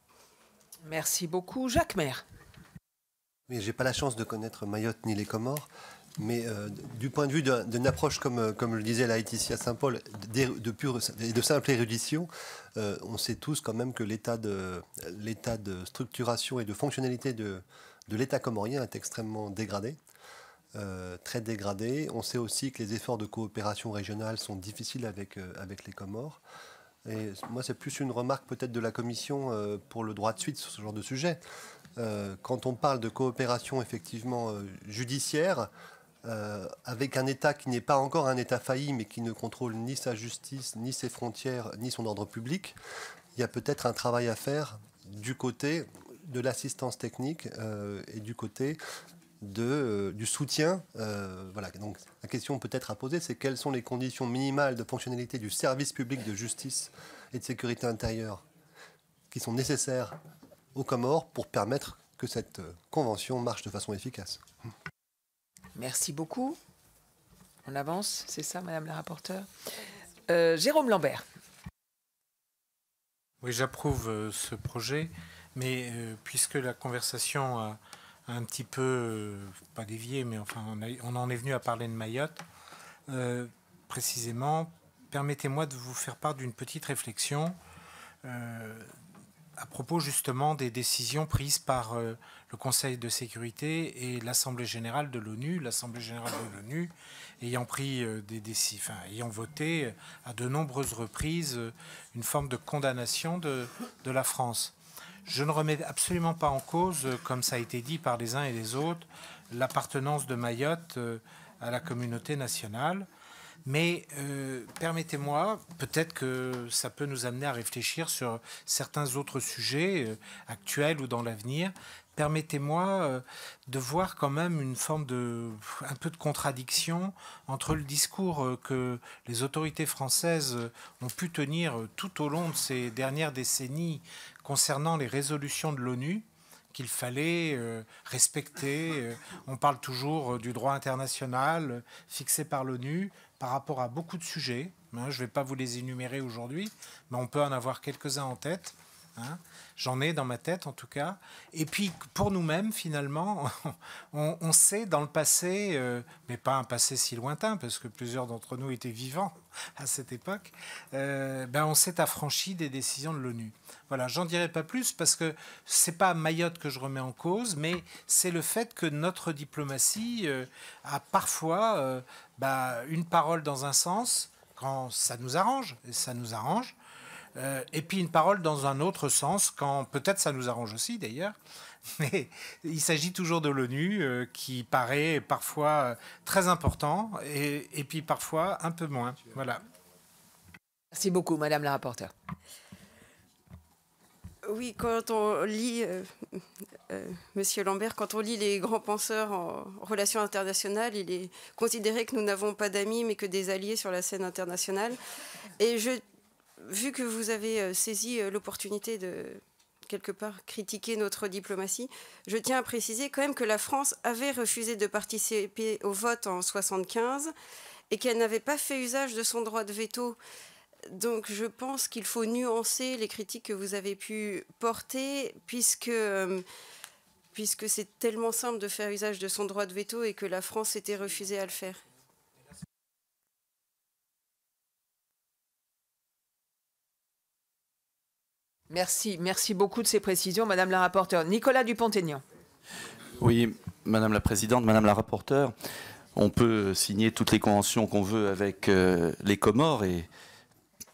Merci beaucoup. Jacques Maire. Mais j'ai pas la chance de connaître Mayotte ni les Comores. Mais euh, du point de vue d'une approche, comme, euh, comme le disait la Laetitia Saint-Paul, de, pure et de simple érudition, euh, on sait tous quand même que l'état de, de structuration et de fonctionnalité de, l'État comorien est extrêmement dégradé, très dégradé. On sait aussi que les efforts de coopération régionale sont difficiles avec, avec les Comores. Et moi, c'est plus une remarque peut-être de la Commission pour le droit de suite sur ce genre de sujet. quand on parle de coopération effectivement judiciaire, euh, avec un État qui n'est pas encore un État failli, mais qui ne contrôle ni sa justice, ni ses frontières, ni son ordre public, il y a peut-être un travail à faire du côté de l'assistance technique euh, et du côté euh, du soutien. la question peut-être à poser, c'est quelles sont les conditions minimales de fonctionnalité du service public de justice et de sécurité intérieure qui sont nécessaires aux Comores pour permettre que cette convention marche de façon efficace. Merci beaucoup. On avance, c'est ça, Madame la rapporteure. Euh, Jérôme Lambert. Oui, j'approuve euh, ce projet, mais euh, puisque la conversation a un petit peu, pas dévié, mais enfin, on, en est venu à parler de Mayotte, précisément, permettez-moi de vous faire part d'une petite réflexion à propos justement des décisions prises par euh, le Conseil de sécurité et l'Assemblée générale de l'ONU, l'Assemblée générale de l'ONU ayant pris euh, des décisions, ayant voté euh, à de nombreuses reprises une forme de condamnation de, de la France. Je ne remets absolument pas en cause, comme ça a été dit par les uns et les autres, l'appartenance de Mayotte à la communauté nationale. Mais euh, permettez-moi, peut-être que ça peut nous amener à réfléchir sur certains autres sujets euh, actuels ou dans l'avenir. Permettez-moi euh, de voir quand même une forme de un peu de contradiction entre le discours que les autorités françaises ont pu tenir tout au long de ces dernières décennies concernant les résolutions de l'ONU qu'il fallait respecter. On parle toujours du droit international fixé par l'ONU par rapport à beaucoup de sujets. Hein, je ne vais pas vous les énumérer aujourd'hui, mais on peut en avoir quelques-uns en tête. Hein. J'en ai dans ma tête en tout cas. Et puis pour nous-mêmes, finalement, on, sait dans le passé, euh, mais pas un passé si lointain, parce que plusieurs d'entre nous étaient vivants à cette époque, euh, ben on s'est affranchi des décisions de l'ONU. Voilà, j'en dirai pas plus parce que c'est pas Mayotte que je remets en cause, mais c'est le fait que notre diplomatie euh, a parfois ben, une parole dans un sens, quand ça nous arrange, et ça nous arrange, euh, et puis une parole dans un autre sens, quand peut-être ça nous arrange aussi d'ailleurs. Mais il s'agit toujours de l'ONU euh, qui paraît parfois euh, très important et, puis parfois un peu moins. Voilà. Merci beaucoup, Madame la rapporteure. Oui, quand on lit, Monsieur Lambert, quand on lit les grands penseurs en relations internationales, il est considéré que nous n'avons pas d'amis, mais que des alliés sur la scène internationale. Et je vu que vous avez euh, saisi euh, l'opportunité de quelque part critiquer notre diplomatie, je tiens à préciser quand même que la France avait refusé de participer au vote en 1975 et qu'elle n'avait pas fait usage de son droit de veto. Donc je pense qu'il faut nuancer les critiques que vous avez pu porter, puisque, euh, puisque c'est tellement simple de faire usage de son droit de veto et que la France s'était refusée à le faire. Merci, merci beaucoup de ces précisions, Madame la rapporteure. Nicolas Dupont-Aignan. Oui, Madame la Présidente, Madame la rapporteure, on peut signer toutes les conventions qu'on veut avec euh, les Comores et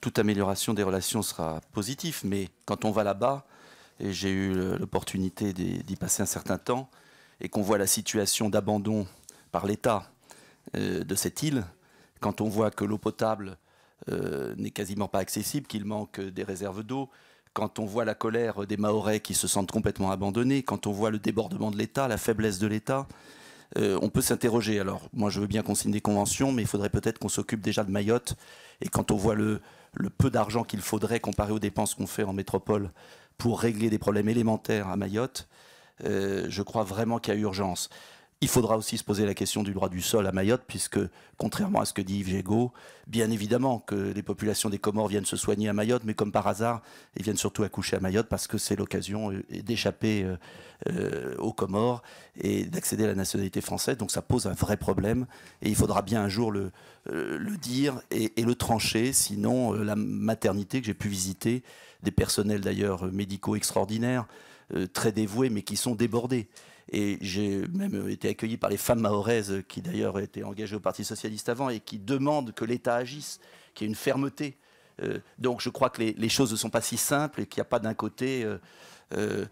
toute amélioration des relations sera positive, mais quand on va là-bas, et j'ai eu l'opportunité d'y passer un certain temps, et qu'on voit la situation d'abandon par l'État euh, de cette île, quand on voit que l'eau potable euh, n'est quasiment pas accessible, qu'il manque des réserves d'eau, quand on voit la colère des Mahorais qui se sentent complètement abandonnés, quand on voit le débordement de l'État, la faiblesse de l'État, euh, on peut s'interroger. Alors, moi, je veux bien qu'on signe des conventions, mais il faudrait peut-être qu'on s'occupe déjà de Mayotte. Et quand on voit le, peu d'argent qu'il faudrait comparé aux dépenses qu'on fait en métropole pour régler des problèmes élémentaires à Mayotte, euh, je crois vraiment qu'il y a urgence. Il faudra aussi se poser la question du droit du sol à Mayotte, puisque, contrairement à ce que dit Yves bien évidemment que les populations des Comores viennent se soigner à Mayotte, mais comme par hasard, ils viennent surtout accoucher à Mayotte parce que c'est l'occasion euh, d'échapper euh, euh, aux Comores et d'accéder à la nationalité française. Donc ça pose un vrai problème et il faudra bien un jour le, dire et, le trancher. Sinon, la maternité que j'ai pu visiter, des personnels d'ailleurs médicaux extraordinaires, très dévoués, mais qui sont débordés. Et j'ai même été accueilli par les femmes mahoraises, qui d'ailleurs étaient engagées au Parti socialiste avant, et qui demandent que l'État agisse, qu'il y ait une fermeté. Euh, donc je crois que les, choses ne sont pas si simples et qu'il n'y a pas d'un côté euh, euh,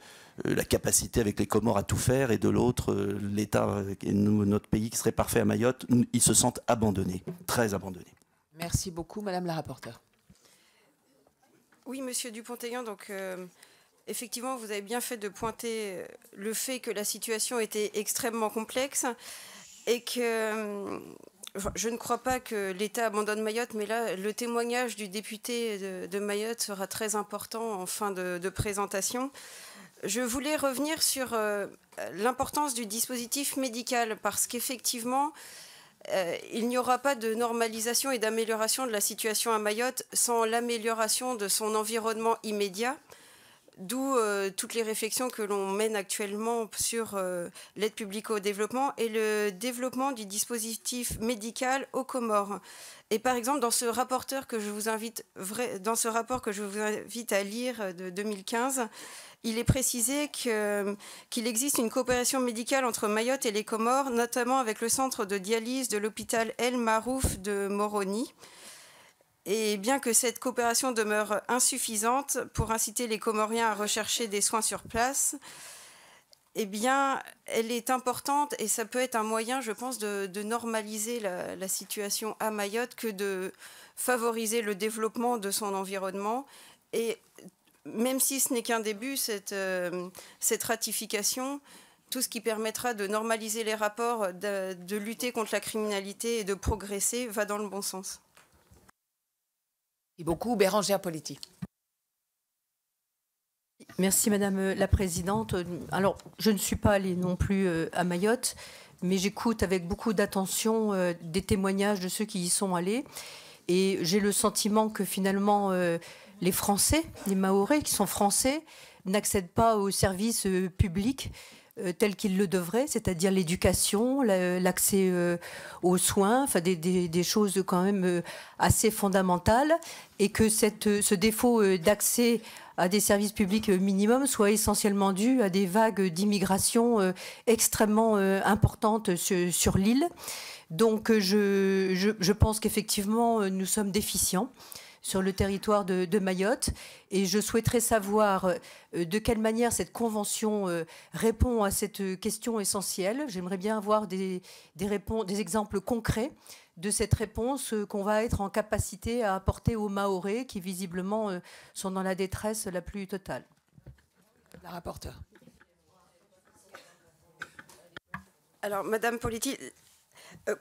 la capacité avec les Comores à tout faire et de l'autre l'État et notre pays qui serait parfait à Mayotte. Ils se sentent abandonnés, très abandonnés. Merci beaucoup, Madame la rapporteure. Oui, Monsieur Dupont-Aignan, donc effectivement, vous avez bien fait de pointer euh, le fait que la situation était extrêmement complexe et que euh, je ne crois pas que l'État abandonne Mayotte, mais là, le témoignage du député de, Mayotte sera très important en fin de, présentation. Je voulais revenir sur euh, l'importance du dispositif médical, parce qu'effectivement, il n'y aura pas de normalisation et d'amélioration de la situation à Mayotte sans l'amélioration de son environnement immédiat. D'où euh, toutes les réflexions que l'on mène actuellement sur euh, l'aide publique au développement et le développement du dispositif médical aux Comores. Et par exemple, dans ce, rapporteur que je invite, dans ce rapport que je vous invite à lire de 2015, il est précisé qu'il existe une coopération médicale entre Mayotte et les Comores, notamment avec le centre de dialyse de l'hôpital El Marouf de Moroni. Et bien que cette coopération demeure insuffisante pour inciter les Comoriens à rechercher des soins sur place, eh bien, elle est importante et ça peut être un moyen, je pense, de, normaliser la, situation à Mayotte que de favoriser le développement de son environnement. Et même si ce n'est qu'un début, cette, euh, ratification, tout ce qui permettra de normaliser les rapports, de lutter contre la criminalité et de progresser, va dans le bon sens. Et beaucoup Bérangère Politi. Merci Madame la Présidente. Alors, je ne suis pas allée non plus euh, à Mayotte, mais j'écoute avec beaucoup d'attention euh, des témoignages de ceux qui y sont allés. Et j'ai le sentiment que finalement, euh, les Français, les Maorés, qui sont français, n'accèdent pas aux services publics. Euh, tel qu'il le devrait, c'est-à-dire l'éducation, l'accès euh, aux soins, enfin des, choses quand même euh, assez fondamentales, et que ce défaut d'accès à des services publics minimums soit essentiellement dû à des vagues d'immigration extrêmement importantes sur, l'île. Donc je pense qu'effectivement, nous sommes déficients sur le territoire de, Mayotte. Et je souhaiterais savoir euh, de quelle manière cette convention euh, répond à cette euh, question essentielle. J'aimerais bien avoir des, exemples concrets de cette réponse qu'on va être en capacité à apporter aux Maorés qui visiblement sont dans la détresse la plus totale. La rapporteure. Alors, Madame Politi,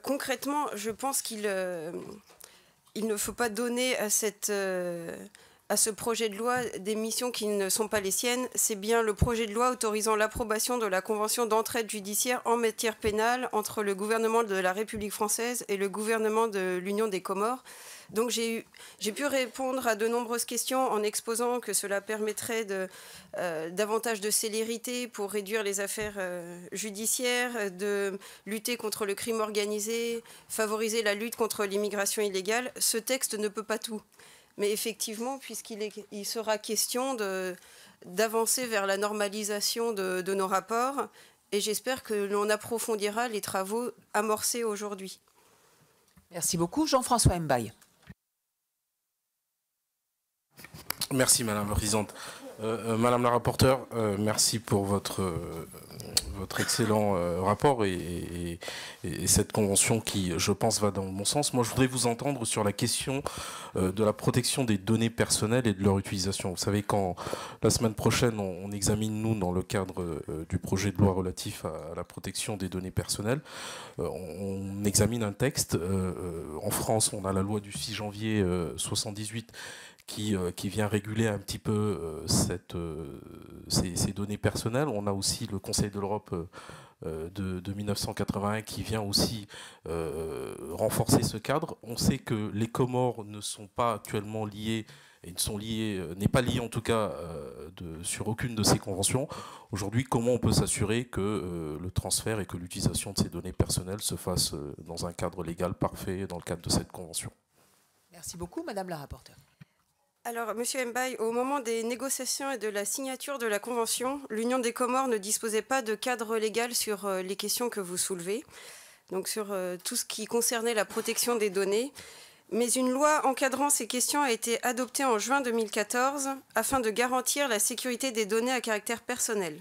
concrètement, je pense qu'il il ne faut pas donner à euh, à ce projet de loi des missions qui ne sont pas les siennes, c'est bien le projet de loi autorisant l'approbation de la convention d'entraide judiciaire en matière pénale entre le gouvernement de la République française et le gouvernement de l'Union des Comores donc j'ai pu répondre à de nombreuses questions en exposant que cela permettrait euh, davantage de célérité pour réduire les affaires euh, judiciaires, de lutter contre le crime organisé, favoriser la lutte contre l'immigration illégale. Ce texte ne peut pas tout. Mais effectivement, puisqu'il sera question d'avancer vers la normalisation de, nos rapports, et j'espère que l'on approfondira les travaux amorcés aujourd'hui. Merci beaucoup, Jean-François Mbaye. Merci Madame la Présidente. Euh, euh, Madame la rapporteure, euh, merci pour votre, excellent rapport et, cette convention qui, je pense, va dans le bon sens. Moi, je voudrais vous entendre sur la question de la protection des données personnelles et de leur utilisation. Vous savez, quand la semaine prochaine, on, examine, nous, dans le cadre du projet de loi relatif à, la protection des données personnelles, on, examine un texte. en France, on a la loi du 6 janvier 78 qui, euh, qui vient réguler un petit peu euh, cette, euh, ces, données personnelles. On a aussi le Conseil de l'Europe. De, de, 1981 qui vient aussi renforcer ce cadre. On sait que les Comores ne sont pas actuellement liés et ne sont liés, n'est pas lié en tout cas sur aucune de ces conventions. Aujourd'hui, comment on peut s'assurer que le transfert et que l'utilisation de ces données personnelles se fasse dans un cadre légal parfait dans le cadre de cette convention Merci beaucoup, Madame la rapporteure alors, Monsieur Mbaye, au moment des négociations et de la signature de la Convention, l'Union des Comores ne disposait pas de cadre légal sur euh, les questions que vous soulevez, donc sur euh, tout ce qui concernait la protection des données. Mais une loi encadrant ces questions a été adoptée en juin 2014 afin de garantir la sécurité des données à caractère personnel.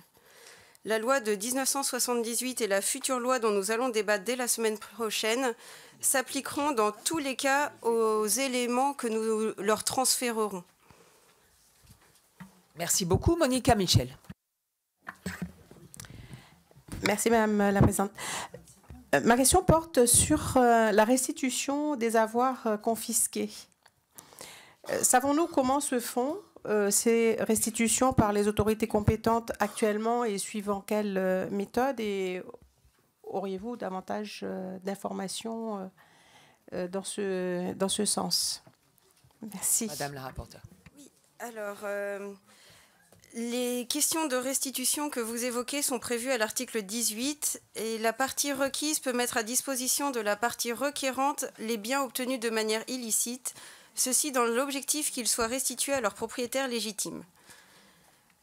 La loi de 1978 et la future loi dont nous allons débattre dès la semaine prochaine s'appliqueront dans tous les cas aux éléments que nous leur transférerons. Merci beaucoup, Monica Michel. Merci, Madame la Présidente. Euh, ma question porte sur euh, la restitution des avoirs euh, confisqués. Savons-nous comment se font ces restitutions par les autorités compétentes actuellement et suivant quelle méthode et auriez-vous davantage euh, d'informations euh, euh, dans, ce, dans ce sens Merci. Madame la rapporteure. Oui, alors. Les questions de restitution que vous évoquez sont prévues à l'article 18 et la partie requise peut mettre à disposition de la partie requérante les biens obtenus de manière illicite, ceci dans l'objectif qu'ils soient restitués à leur propriétaire légitime.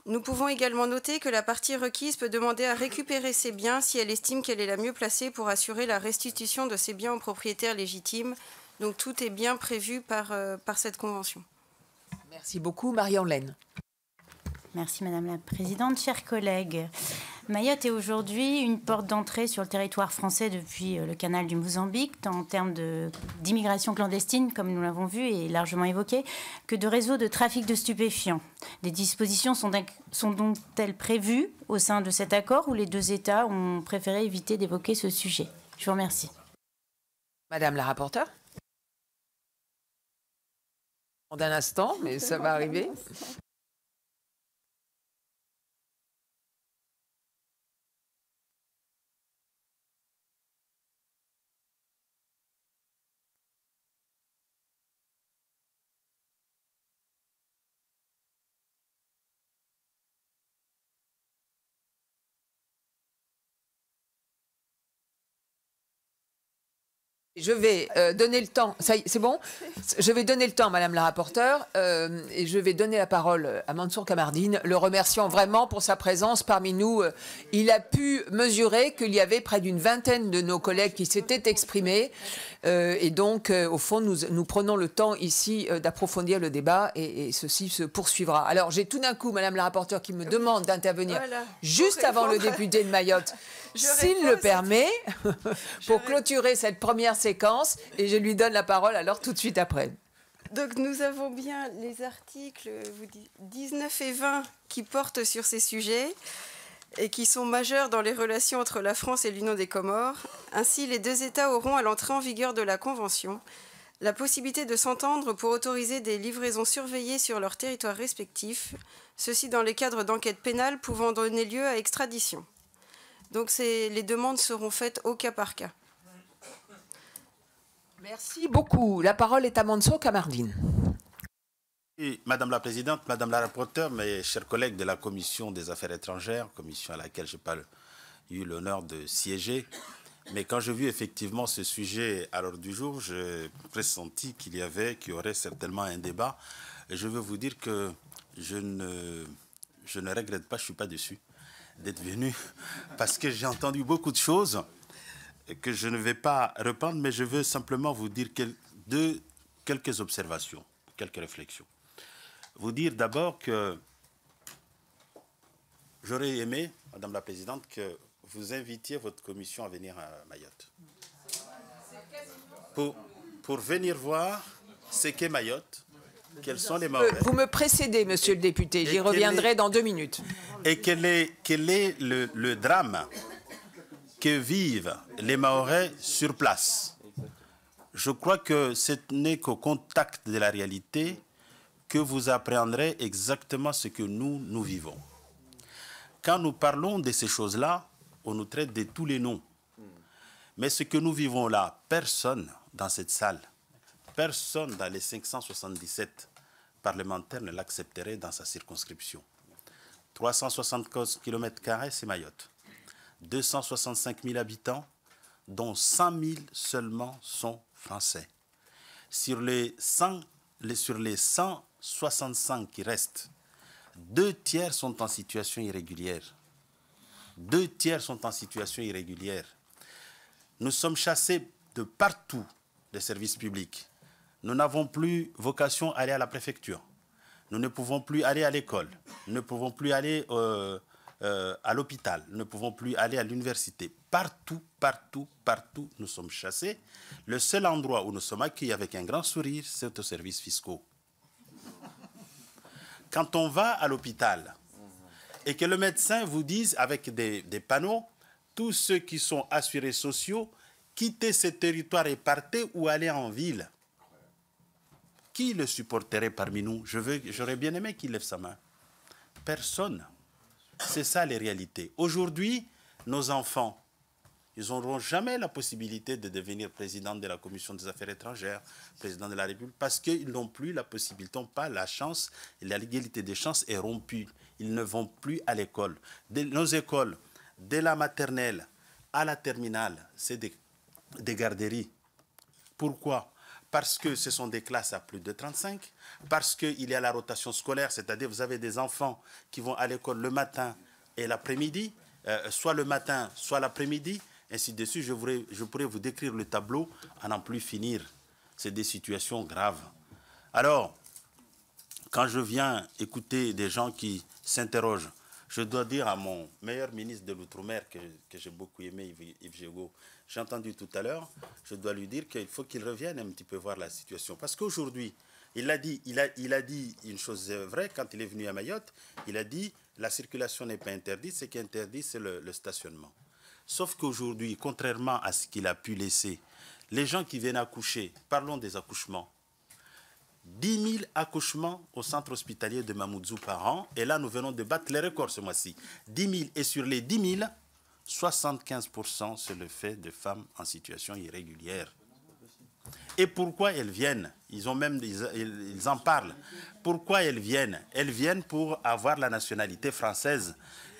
Nous pouvons également noter que la partie requise peut demander à récupérer ses biens si elle estime qu'elle est la mieux placée pour assurer la restitution de ses biens aux propriétaires légitimes. Donc tout est bien prévu par, euh, cette convention. Merci beaucoup, marie Laine. Merci Madame la Présidente. Chers collègues, Mayotte est aujourd'hui une porte d'entrée sur le territoire français depuis euh, le canal du Mozambique, tant en termes d'immigration clandestine, comme nous l'avons vu et largement évoqué, que de réseaux de trafic de stupéfiants. Des dispositions sont, donc-elles prévues au sein de cet accord où les deux États ont préféré éviter d'évoquer ce sujet Je vous remercie. Madame la rapporteure En un instant, mais ça va arriver. Je vais euh, donner le temps, c'est bon Je vais donner le temps, Madame la rapporteure, euh, et je vais donner la parole euh, à Mansour Kamardine, le remerciant vraiment pour sa présence parmi nous. Il a pu mesurer qu'il y avait près d'une vingtaine de nos collègues qui s'étaient exprimés, et donc, au fond, nous, nous, prenons le temps ici d'approfondir le débat, et, ceci se poursuivra. Alors, j'ai tout d'un coup Madame la rapporteure qui me demande d'intervenir juste avant le député de Mayotte, s'il le permet, pour clôturer cette première séquence et je lui donne la parole alors tout de suite après. Donc nous avons bien les articles 19 et 20 qui portent sur ces sujets et qui sont majeurs dans les relations entre la France et l'Union des Comores. Ainsi, les deux États auront, à l'entrée en vigueur de la Convention, la possibilité de s'entendre pour autoriser des livraisons surveillées sur leur territoire respectif, ceci dans les cadres d'enquêtes pénales pouvant donner lieu à extradition. Donc les demandes seront faites au cas par cas. Merci beaucoup. La parole est à Manso Camardine. Madame la Présidente, Madame la rapporteure, mes chers collègues de la Commission des Affaires étrangères, commission à laquelle je n'ai pas eu l'honneur de siéger, mais quand j'ai vu effectivement ce sujet à l'heure du jour, j'ai pressenti qu'il y avait, qu'il y aurait certainement un débat. je veux vous dire que je ne, je ne regrette pas, je ne suis pas déçu d'être venu, parce que j'ai entendu beaucoup de choses que je ne vais pas reprendre, mais je veux simplement vous dire quelques observations, quelques réflexions. Vous dire d'abord que j'aurais aimé, Madame la Présidente, que vous invitiez votre commission à venir à Mayotte. Pour, pour venir voir ce qu'est Mayotte, quels sont les euh, mauvaises. Vous me précédez, monsieur le député, j'y reviendrai dans deux minutes. Et quel est, quel est le, le drame que vivent les Maorais sur place. Je crois que ce n'est qu'au contact de la réalité que vous apprendrez exactement ce que nous, nous vivons. Quand nous parlons de ces choses-là, on nous traite de tous les noms. Mais ce que nous vivons là, personne dans cette salle, personne dans les 577 parlementaires ne l'accepterait dans sa circonscription. 375 km, c'est Mayotte. 265 000 habitants, dont 100 000 seulement sont français. Sur les, sur les 165 qui restent, deux tiers sont en situation irrégulière. Deux tiers sont en situation irrégulière. Nous sommes chassés de partout des services publics. Nous n'avons plus vocation à aller à la préfecture. Nous ne pouvons plus aller à l'école. Nous ne pouvons plus aller euh, euh, à l'hôpital, ne pouvons plus aller à l'université. Partout, partout, partout, nous sommes chassés. Le seul endroit où nous sommes accueillis avec un grand sourire, c'est aux services fiscaux. Quand on va à l'hôpital et que le médecin vous dise avec des, des panneaux, tous ceux qui sont assurés sociaux, quittez ce territoire et partez ou allez en ville. Qui le supporterait parmi nous J'aurais bien aimé qu'il lève sa main. Personne. C'est ça les réalités. Aujourd'hui, nos enfants, ils n'auront jamais la possibilité de devenir président de la Commission des Affaires étrangères, président de la République, parce qu'ils n'ont plus la possibilité, n'ont pas la chance, la l'égalité des chances est rompue. Ils ne vont plus à l'école. Nos écoles, dès la maternelle à la terminale, c'est des, des garderies. Pourquoi Parce que ce sont des classes à plus de 35, parce qu'il y a la rotation scolaire, c'est-à-dire vous avez des enfants qui vont à l'école le matin et l'après-midi, euh, soit le matin, soit l'après-midi, ainsi de suite. Je, pourrais, je pourrais vous décrire le tableau à n'en plus finir. C'est des situations graves. Alors, quand je viens écouter des gens qui s'interrogent, je dois dire à mon meilleur ministre de l'Outre-mer, que, j'ai beaucoup aimé, Yves, Yves j'ai entendu tout à l'heure, je dois lui dire qu'il faut qu'il revienne un petit peu voir la situation. Parce qu'aujourd'hui, il a dit, il a, il a dit une chose vraie quand il est venu à Mayotte. Il a dit la circulation n'est pas interdite. Ce qui est interdit, c'est le, le, stationnement. Sauf qu'aujourd'hui, contrairement à ce qu'il a pu laisser, les gens qui viennent accoucher, parlons des accouchements. 10 000 accouchements au centre hospitalier de Mamoudzou par an. Et là, nous venons de battre les records ce mois-ci. 10 000. Et sur les 10 000, 75% c'est le fait de femmes en situation irrégulière. Et pourquoi elles viennent Ils ont même, ils, en parlent. Pourquoi elles viennent Elles viennent pour avoir la nationalité française.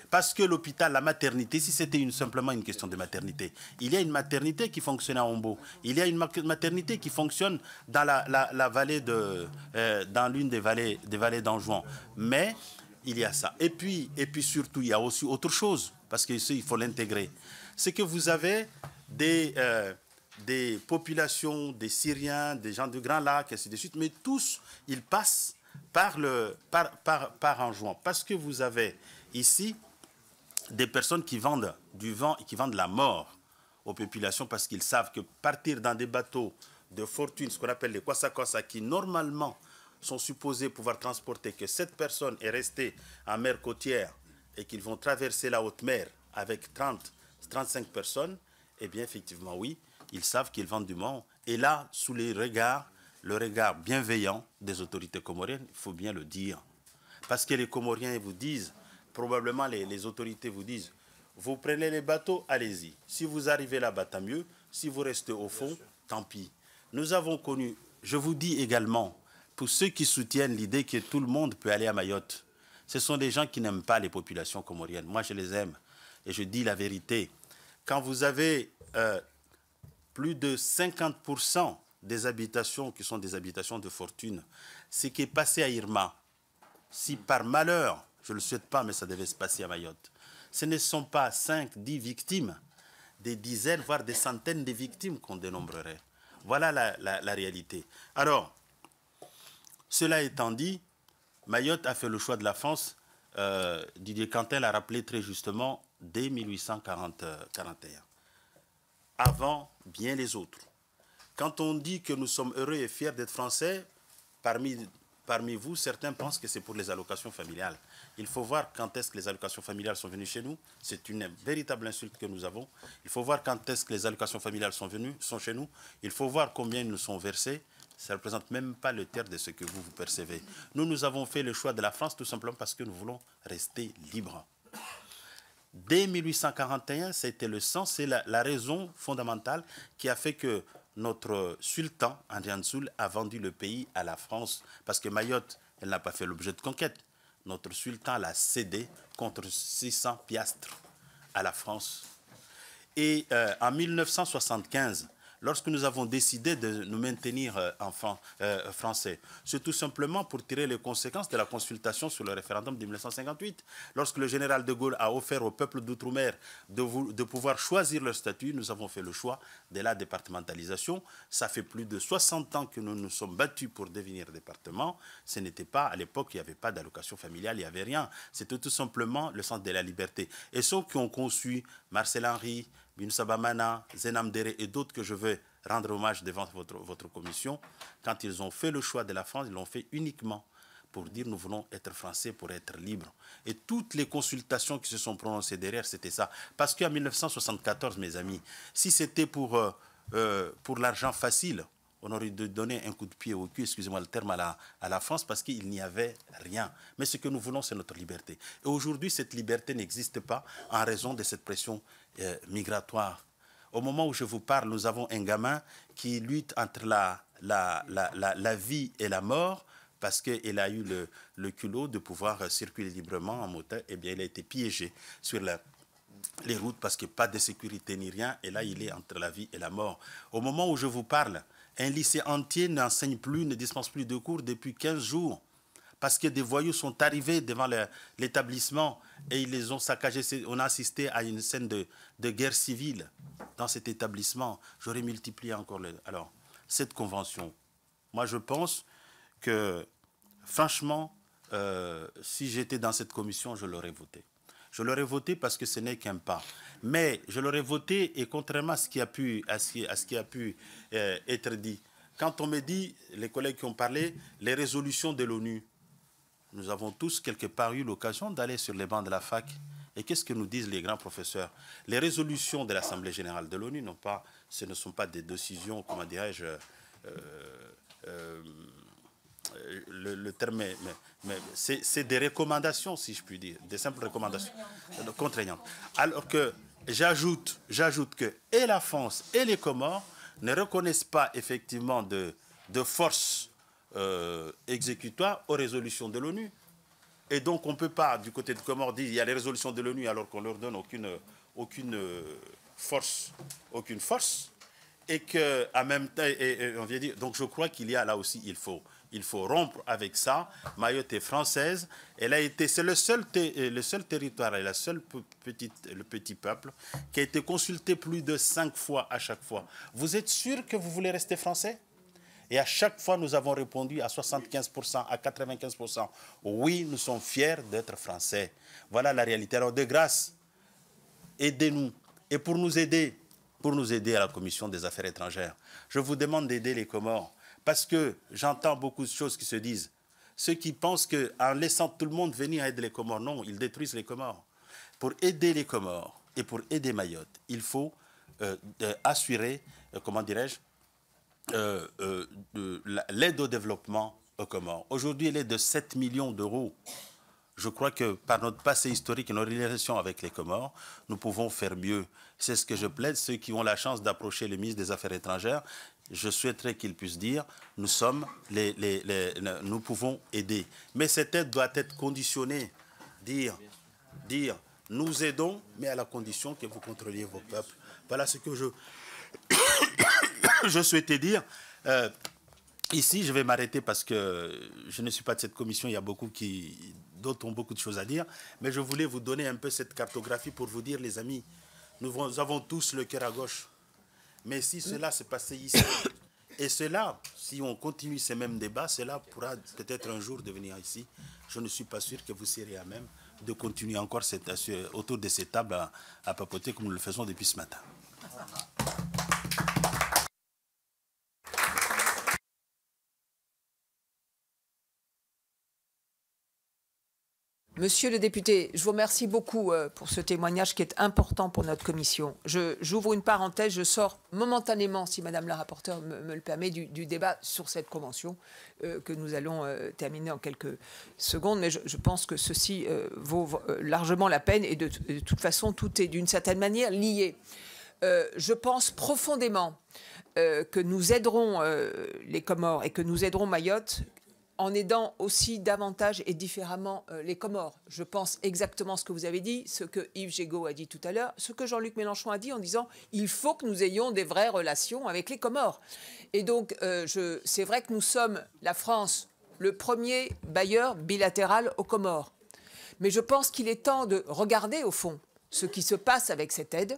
Parce que l'hôpital, la maternité, si c'était simplement une question de maternité, il y a une maternité qui fonctionne à Ombo. Il y a une maternité qui fonctionne dans la, la, vallée de, euh, dans l'une des vallées, des vallées d'Anjouan. Mais il y a ça. Et puis, et puis surtout, il y a aussi autre chose, parce que il faut l'intégrer. C'est que vous avez des, euh, des populations, des Syriens, des gens du Grand Lac, et ainsi de suite, mais tous, ils passent par, le, par, par, par en jouant. Parce que vous avez ici des personnes qui vendent du vent et qui vendent la mort aux populations parce qu'ils savent que partir dans des bateaux de fortune, ce qu'on appelle les kwasa-kwasa, qui normalement sont supposés pouvoir transporter que cette personne est restée en mer côtière et qu'ils vont traverser la haute mer avec 30, 35 personnes, eh bien effectivement oui, ils savent qu'ils vendent du monde. Et là, sous les regards, le regard bienveillant des autorités comoriennes, il faut bien le dire. Parce que les Comoriens vous disent, probablement les, autorités vous disent, vous prenez les bateaux, allez-y. Si vous arrivez là-bas, tant mieux. Si vous restez au fond, tant pis. Nous avons connu, je vous dis également, pour ceux qui soutiennent l'idée que tout le monde peut aller à Mayotte, ce sont des gens qui n'aiment pas les populations comoriennes. Moi, je les aime et je dis la vérité. Quand vous avez euh, plus de 50% des habitations qui sont des habitations de fortune. Ce qui est passé à Irma, si par malheur, je ne le souhaite pas, mais ça devait se passer à Mayotte, ce ne sont pas 5, 10 victimes, des dizaines, voire des centaines de victimes qu'on dénombrerait. Voilà la, réalité. Alors, cela étant dit, Mayotte a fait le choix de la France euh, Didier Cantel l'a rappelé très justement dès 1841, euh, avant bien les autres. Quand on dit que nous sommes heureux et fiers d'être français, parmi, parmi vous, certains pensent que c'est pour les allocations familiales. Il faut voir quand est-ce que les allocations familiales sont venues chez nous. C'est une véritable insulte que nous avons. Il faut voir quand est-ce que les allocations familiales sont venues, sont chez nous. Il faut voir combien ils nous sont versés. Ça ne représente même pas le tiers de ce que vous, vous percevez. Nous, nous avons fait le choix de la France tout simplement parce que nous voulons rester libres. Dès 1841, c'était le sens, c'est la, raison fondamentale qui a fait que notre sultan, Andriansoul, a vendu le pays à la France, parce que Mayotte, elle n'a pas fait l'objet de conquête. Notre sultan l'a cédé contre 600 piastres à la France. Et euh, en 1975, lorsque nous avons décidé de nous maintenir euh, en euh, français, c'est tout simplement pour tirer les conséquences de la consultation sur le référendum de 1958. Lorsque le général de Gaulle a offert au peuple d'outre-mer de, pouvoir choisir leur statut, nous avons fait le choix de la départementalisation. Ça fait plus de 60 ans que nous nous sommes battus pour devenir département. Ce n'était pas, à l'époque, il n'y avait pas d'allocation familiale, il n'y avait rien. C'était tout simplement le centre de la liberté. Et ceux qui ont conçu Marcel Henry, Binoussa et d'autres que je veux rendre hommage devant votre, votre commission, quand ils ont fait le choix de la France, ils l'ont fait uniquement pour dire nous voulons être français pour être libres. Et toutes les consultations qui se sont prononcées derrière, c'était ça. Parce qu'en 1974, mes amis, si c'était pour, euh, euh, pour l'argent facile, on aurait donné un coup de pied au cul, excusez-moi le terme, à la, à la France parce qu'il n'y avait rien. Mais ce que nous voulons, c'est notre liberté. Et aujourd'hui, cette liberté n'existe pas en raison de cette pression euh, migratoire. Au moment où je vous parle, nous avons un gamin qui lutte entre la, la, vie et la mort parce qu'il a eu le, culot de pouvoir euh, circuler librement en moteur. Eh bien, il a été piégé sur les routes parce que pas de sécurité ni rien. Et là, il est entre la vie et la mort. Au moment où je vous parle, un lycée entier n'enseigne plus, ne dispense plus de cours depuis 15 jours parce que des voyous sont arrivés devant l'établissement et ils les ont saccagés. On a assisté à une scène de, guerre civile dans cet établissement. J'aurais multiplié encore. Le, alors, cette convention, moi je pense que, franchement, euh, si j'étais dans cette commission, je l'aurais voté. Je l'aurais voté parce que ce n'est qu'un pas. Mais je l'aurais voté et contrairement à ce qui a pu, euh, être dit, quand on me dit, les collègues qui ont parlé, les résolutions de l'ONU, nous avons tous quelque part eu l'occasion d'aller sur les bancs de la fac. Et qu'est-ce que nous disent les grands professeurs Les résolutions de l'Assemblée générale de l'ONU ce ne sont pas des décisions, comment dirais-je, euh, euh, le, terme, mais, mais c'est des recommandations, si je puis dire, des simples recommandations contraignantes. Alors que j'ajoute, j'ajoute que et la France et les Comores ne reconnaissent pas effectivement de, de force euh, exécutoire aux résolutions de l'ONU. Et donc on ne peut pas, du côté de Comores, dire il y a les résolutions de l'ONU alors qu'on ne leur donne aucune, aucune, euh, force, aucune force. Et que, à même temps, et, on vient dire, donc je crois qu'il y a là aussi, il faut, il faut rompre avec ça. Mayotte est française. Elle a été, c'est le seul, le seul territoire et la seule petite, le petit peuple qui a été consulté plus de cinq fois à chaque fois. Vous êtes sûr que vous voulez rester français et à chaque fois, nous avons répondu à 75%, à 95%. Oui, nous sommes fiers d'être français. Voilà la réalité. Alors, de grâce, aidez-nous. Et pour nous aider, pour nous aider à la Commission des Affaires étrangères, je vous demande d'aider les Comores. Parce que j'entends beaucoup de choses qui se disent. Ceux qui pensent qu'en laissant tout le monde venir aider les Comores, non, ils détruisent les Comores. Pour aider les Comores et pour aider Mayotte, il faut euh, euh, assurer, euh, comment dirais-je, euh, euh, l'aide au développement aux Comores. Aujourd'hui, elle est de 7 millions d'euros. Je crois que par notre passé historique et nos relations avec les Comores, nous pouvons faire mieux. C'est ce que je plaide. Ceux qui ont la chance d'approcher le ministre des Affaires étrangères, je souhaiterais qu'ils puissent dire nous sommes les, nous pouvons aider. Mais cette aide doit être conditionnée. Dire, dire, nous aidons, mais à la condition que vous contrôliez vos peuples. Voilà ce que je je souhaitais dire, euh, ici, je vais m'arrêter parce que je ne suis pas de cette commission, il y a beaucoup qui, d'autres ont beaucoup de choses à dire, mais je voulais vous donner un peu cette cartographie pour vous dire, les amis, nous avons tous le cœur à gauche. Mais si cela s'est passé ici, et cela, si on continue ces mêmes débats, cela pourra peut-être un jour devenir ici. Je ne suis pas sûr que vous serez à même de continuer encore autour de ces tables à papoter comme nous le faisons depuis ce matin. Monsieur le député, je vous remercie beaucoup euh, pour ce témoignage qui est important pour notre commission. J'ouvre une parenthèse, je sors momentanément, si Madame la rapporteure me, le permet, du, débat sur cette convention euh, que nous allons euh, terminer en quelques secondes. Mais je, pense que ceci vaut largement la peine et de toute façon, tout est d'une certaine manière lié. je pense profondément que nous aiderons les Comores et que nous aiderons Mayotte en aidant aussi davantage et différemment euh, les Comores. Je pense exactement ce que vous avez dit, ce que Yves Gégaud a dit tout à l'heure, ce que Jean-Luc Mélenchon a dit en disant il faut que nous ayons des vraies relations avec les Comores. Et donc, euh, c'est vrai que nous sommes, la France, le premier bailleur bilatéral aux Comores. Mais je pense qu'il est temps de regarder, au fond, ce qui se passe avec cette aide,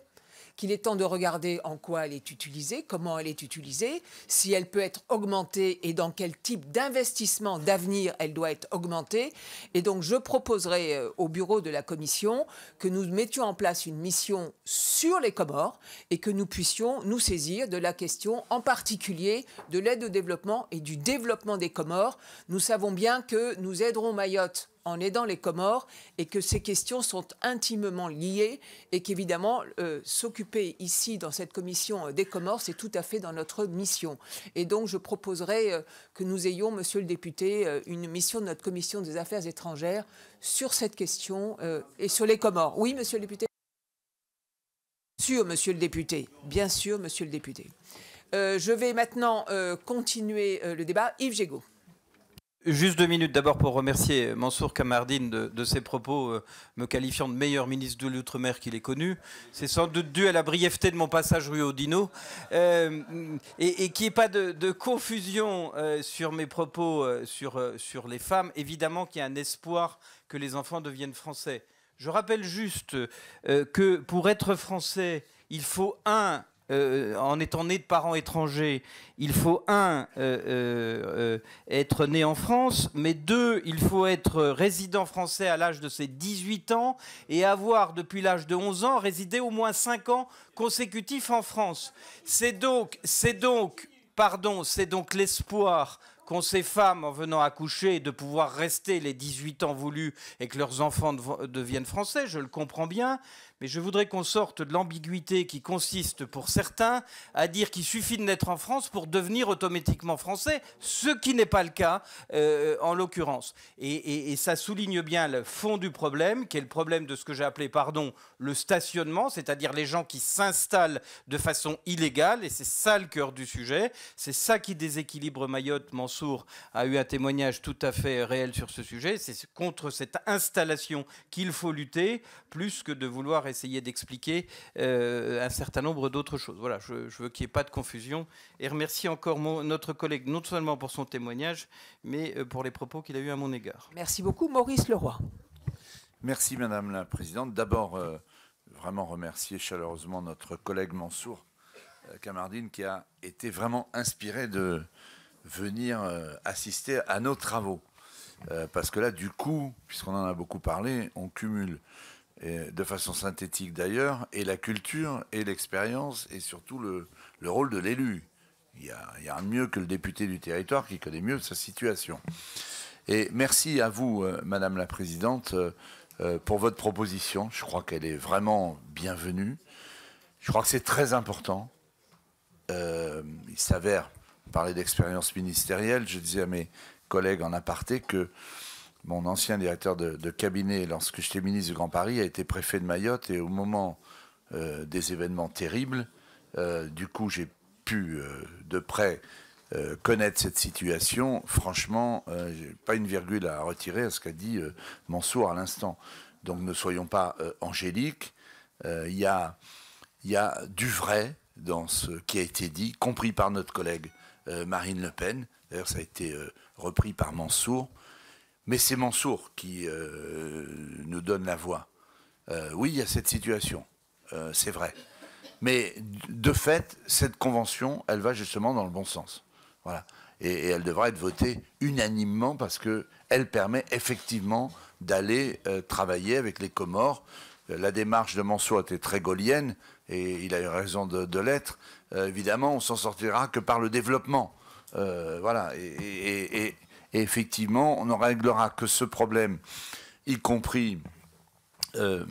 qu'il est temps de regarder en quoi elle est utilisée, comment elle est utilisée, si elle peut être augmentée et dans quel type d'investissement d'avenir elle doit être augmentée. Et donc je proposerai euh, au bureau de la Commission que nous mettions en place une mission sur les Comores et que nous puissions nous saisir de la question en particulier de l'aide au développement et du développement des Comores. Nous savons bien que nous aiderons Mayotte en aidant les Comores et que ces questions sont intimement liées et qu'évidemment, euh, s'occuper ici dans cette commission euh, des Comores, c'est tout à fait dans notre mission. Et donc, je proposerai euh, que nous ayons, monsieur le député, une mission de notre commission des affaires étrangères sur cette question et sur les Comores. Oui, monsieur le député Bien sûr, monsieur le député. Bien sûr, monsieur le député. je vais maintenant continuer le débat. Yves Gégaud. Juste deux minutes d'abord pour remercier Mansour Kamardine de, ses propos euh, me qualifiant de meilleur ministre de l'Outre-mer qu'il ait connu. C'est sans doute dû à la brièveté de mon passage rue Odino. Euh, et, qu'il n'y ait pas de, confusion euh, sur mes propos sur, sur les femmes. Évidemment qu'il y a un espoir que les enfants deviennent français. Je rappelle juste que pour être français, il faut un euh, en étant né de parents étrangers, il faut, un, euh, euh, être né en France, mais deux, il faut être résident français à l'âge de ses 18 ans et avoir, depuis l'âge de 11 ans, résidé au moins 5 ans consécutifs en France. C'est donc, c'est donc, pardon, c'est donc l'espoir qu'ont ces femmes en venant accoucher de pouvoir rester les 18 ans voulus et que leurs enfants deviennent français, je le comprends bien, je voudrais qu'on sorte de l'ambiguïté qui consiste pour certains à dire qu'il suffit de naître en France pour devenir automatiquement français, ce qui n'est pas le cas euh, en l'occurrence. Et, ça souligne bien le fond du problème, qui est le problème de ce que j'ai appelé, pardon, le stationnement, c'est-à-dire les gens qui s'installent de façon illégale, et c'est ça le cœur du sujet, c'est ça qui déséquilibre Mayotte. Mansour a eu un témoignage tout à fait réel sur ce sujet, c'est contre cette installation qu'il faut lutter, plus que de vouloir essayer essayer d'expliquer euh, un certain nombre d'autres choses. Voilà, je, veux qu'il n'y ait pas de confusion. Et remercie encore notre collègue, non seulement pour son témoignage, mais euh, pour les propos qu'il a eus à mon égard. Merci beaucoup, Maurice Leroy. Merci, Madame la Présidente. D'abord, euh, vraiment remercier chaleureusement notre collègue Mansour Camardine qui a été vraiment inspiré de venir assister à nos travaux. parce que là, du coup, puisqu'on en a beaucoup parlé, on cumule de façon synthétique d'ailleurs, et la culture et l'expérience et surtout le, rôle de l'élu. Il y, a, un mieux que le député du territoire qui connaît mieux sa situation. Et merci à vous, euh, Madame la Présidente, euh, euh, pour votre proposition. Je crois qu'elle est vraiment bienvenue. Je crois que c'est très important. il s'avère, on parlait d'expérience ministérielle, je disais à mes collègues en aparté que mon ancien directeur de, cabinet, lorsque j'étais ministre du Grand Paris, a été préfet de Mayotte et au moment euh, des événements terribles, euh, du coup, j'ai pu euh, de près connaître cette situation. Franchement, n'ai pas une virgule à retirer à ce qu'a dit Mansour à l'instant. Donc ne soyons pas angéliques. Il y a du vrai dans ce qui a été dit, compris par notre collègue Marine Le Pen. D'ailleurs, ça a été repris par Mansour. Mais c'est Mansour qui euh, nous donne la voie. Euh, oui, il y a cette situation, euh, c'est vrai. Mais de fait, cette convention, elle va justement dans le bon sens. Voilà. Et, elle devra être votée unanimement parce qu'elle permet effectivement d'aller travailler avec les Comores. La démarche de Mansour était très gaulienne, et il a eu raison de, l'être. évidemment, on s'en sortira que par le développement. voilà. et et effectivement, on ne réglera que ce problème, y compris euh,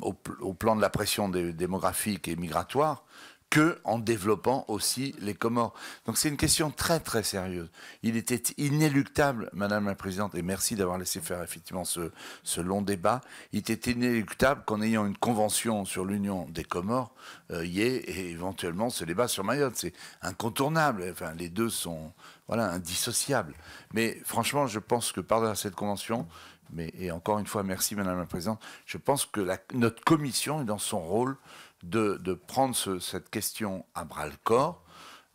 au, plan de la pression démographique et migratoire, que en développant aussi les Comores. Donc c'est une question très très sérieuse. Il était inéluctable, Madame la Présidente, et merci d'avoir laissé faire effectivement ce, long débat, il était inéluctable qu'en ayant une convention sur l'union des Comores, euh, il y ait et éventuellement ce débat sur Mayotte. C'est incontournable, enfin les deux sont voilà, indissociables. Mais franchement, je pense que par cette convention, mais, et encore une fois, merci Madame la Présidente, je pense que notre commission est dans son rôle de, prendre cette question à bras le corps,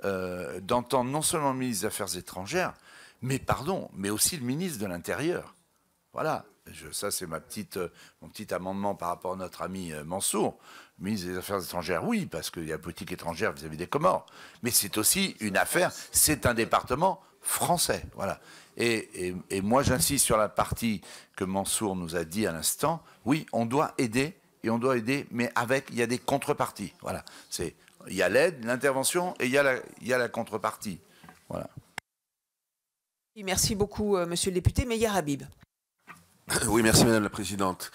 euh, d'entendre non seulement le ministre des Affaires étrangères, mais pardon, mais aussi le ministre de l'Intérieur. Voilà, ça c'est euh, mon petit amendement par rapport à notre ami euh, Mansour, ministre des Affaires étrangères, oui, parce qu'il y a la politique étrangère vis-à-vis des Comores, mais c'est aussi une affaire, c'est un département français. Voilà. et moi j'insiste sur la partie que Mansour nous a dit à l'instant, oui, on doit aider et on doit aider, mais avec, il y a des contreparties. Voilà. il y a l'aide, l'intervention et il y a la, contrepartie. Voilà. Merci beaucoup, euh, monsieur le député. Meyer Habib. Oui, merci, madame la présidente.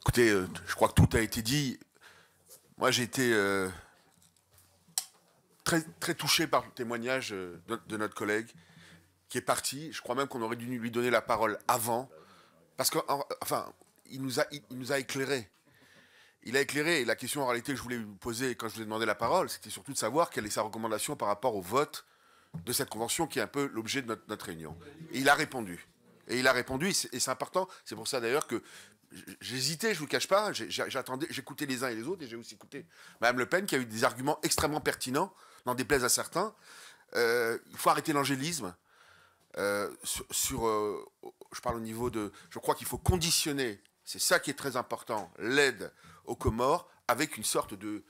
Écoutez, euh, je crois que tout a été dit. Moi, j'ai été euh, très, très touché par le témoignage de, notre collègue qui est parti. Je crois même qu'on aurait dû lui donner la parole avant. Parce que, enfin, il nous a, il, nous a éclairé. Il a éclairé. la question en réalité que je voulais vous poser quand je vous ai demandé la parole, c'était surtout de savoir quelle est sa recommandation par rapport au vote de cette convention qui est un peu l'objet de notre, réunion. Et il a répondu. Et il a répondu, et c'est important. C'est pour ça d'ailleurs que j'hésitais, je vous cache pas. J'attendais, j'écoutais les uns et les autres, et j'ai aussi écouté Mme Le Pen qui a eu des arguments extrêmement pertinents, n'en déplaise à certains. Euh, il faut arrêter l'angélisme. Euh, sur, euh, je parle au niveau de, je crois qu'il faut conditionner c'est ça qui est très important, l'aide aux Comores avec une sorte de,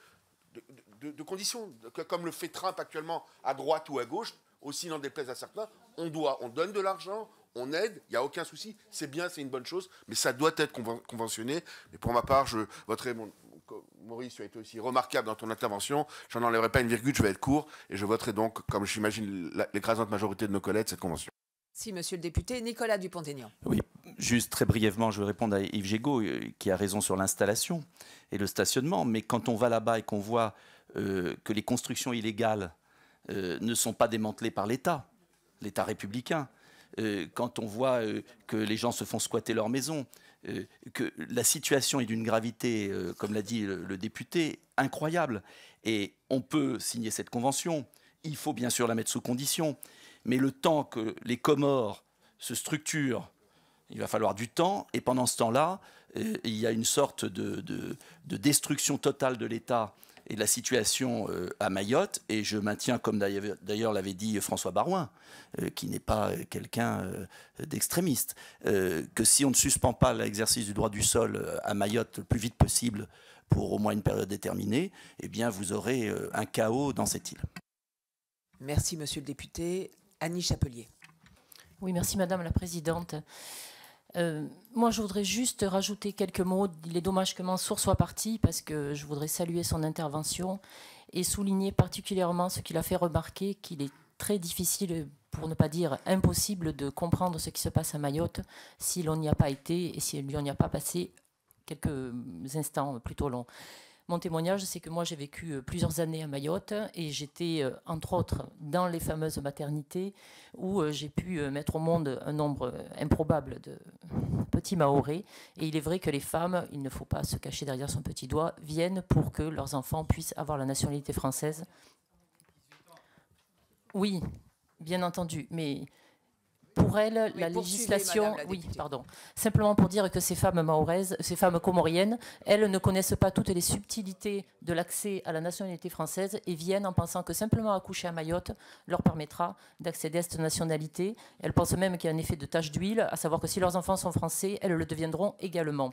de, condition, comme le fait Trump actuellement à droite ou à gauche, aussi n'en déplaise à certains, on doit, on donne de l'argent, on aide, il n'y a aucun souci, c'est bien, c'est une bonne chose, mais ça doit être conventionné. Mais pour ma part, je voterai Maurice, tu as été aussi remarquable dans ton intervention. J'en enlèverai pas une virgule, je vais être court et je voterai donc, comme j'imagine l'écrasante majorité de nos collègues, cette convention. Si, monsieur le député, Nicolas Dupont-Aignan. Oui, Juste très brièvement, je vais répondre à Yves Gégaud, euh, qui a raison sur l'installation et le stationnement. Mais quand on va là-bas et qu'on voit euh, que les constructions illégales euh, ne sont pas démantelées par l'État, l'État républicain, quand on voit que les gens se font squatter leur maison, que la situation est d'une gravité, comme l'a dit le, député, incroyable. Et on peut signer cette convention. Il faut bien sûr la mettre sous condition. Mais le temps que les Comores se structurent il va falloir du temps, et pendant ce temps-là, euh, il y a une sorte de, destruction totale de l'État et de la situation euh, à Mayotte. Et je maintiens, comme d'ailleurs l'avait dit François Barouin, euh, qui n'est pas quelqu'un d'extrémiste, que si on ne suspend pas l'exercice du droit du sol à Mayotte le plus vite possible pour au moins une période déterminée, eh bien vous aurez un chaos dans cette île. Merci, monsieur le député. Annie Chapelier. Oui, merci, madame la présidente. Euh, moi, je voudrais juste rajouter quelques mots. Il est dommage que Mansour soit parti parce que je voudrais saluer son intervention et souligner particulièrement ce qu'il a fait remarquer, qu'il est très difficile, pour ne pas dire impossible, de comprendre ce qui se passe à Mayotte si l'on n'y a pas été et si on n'y a pas passé quelques instants plutôt longs. Mon témoignage, c'est que moi, j'ai vécu euh, plusieurs années à Mayotte et j'étais, euh, entre autres, dans les fameuses maternités où euh, j'ai pu mettre au monde un nombre improbable de petits Maorés. Et il est vrai que les femmes, il ne faut pas se cacher derrière son petit doigt, viennent pour que leurs enfants puissent avoir la nationalité française. Oui, bien entendu, mais pour elle, la législation. oui, pardon. Simplement pour dire que ces femmes maoraises, ces femmes comoriennes, elles ne connaissent pas toutes les subtilités de l'accès à la nationalité française et viennent en pensant que simplement accoucher à Mayotte leur permettra d'accéder à cette nationalité. Elles pensent même qu'il y a un effet de tache d'huile, à savoir que si leurs enfants sont français, elles le deviendront également.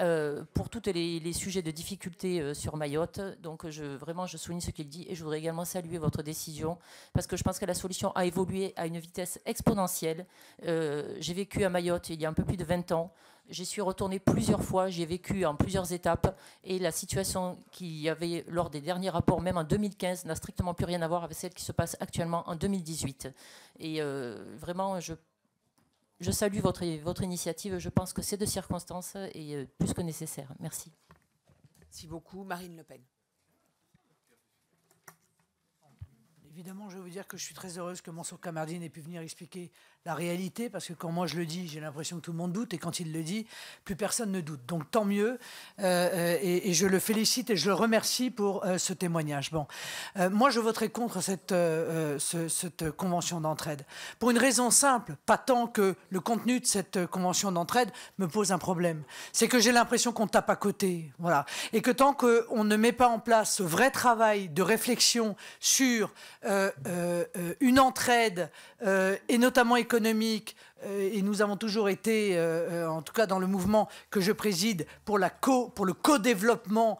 Euh, pour tous les, sujets de difficultés euh, sur Mayotte. Donc je, vraiment, je souligne ce qu'il dit et je voudrais également saluer votre décision parce que je pense que la solution a évolué à une vitesse exponentielle. Euh, j'ai vécu à Mayotte il y a un peu plus de 20 ans. J'y suis retournée plusieurs fois, j'y ai vécu en plusieurs étapes et la situation qu'il y avait lors des derniers rapports, même en 2015, n'a strictement plus rien à voir avec celle qui se passe actuellement en 2018. Et vraiment, je je salue votre, votre initiative. Je pense que c'est de circonstance et euh, plus que nécessaire. Merci. Merci beaucoup. Marine Le Pen. Évidemment, je veux dire que je suis très heureuse que Mansour Camardine ait pu venir expliquer la réalité, parce que quand moi je le dis, j'ai l'impression que tout le monde doute, et quand il le dit, plus personne ne doute. Donc tant mieux, euh, euh, et, je le félicite et je le remercie pour euh, ce témoignage. Bon, moi je voterai contre cette, cette convention d'entraide, pour une raison simple, pas tant que le contenu de cette convention d'entraide me pose un problème, c'est que j'ai l'impression qu'on tape à côté, voilà, et que tant qu'on ne met pas en place ce vrai travail de réflexion sur une entraide, et notamment économique, euh, et nous avons toujours été, euh, euh, en tout cas dans le mouvement que je préside, pour, la pour le co-développement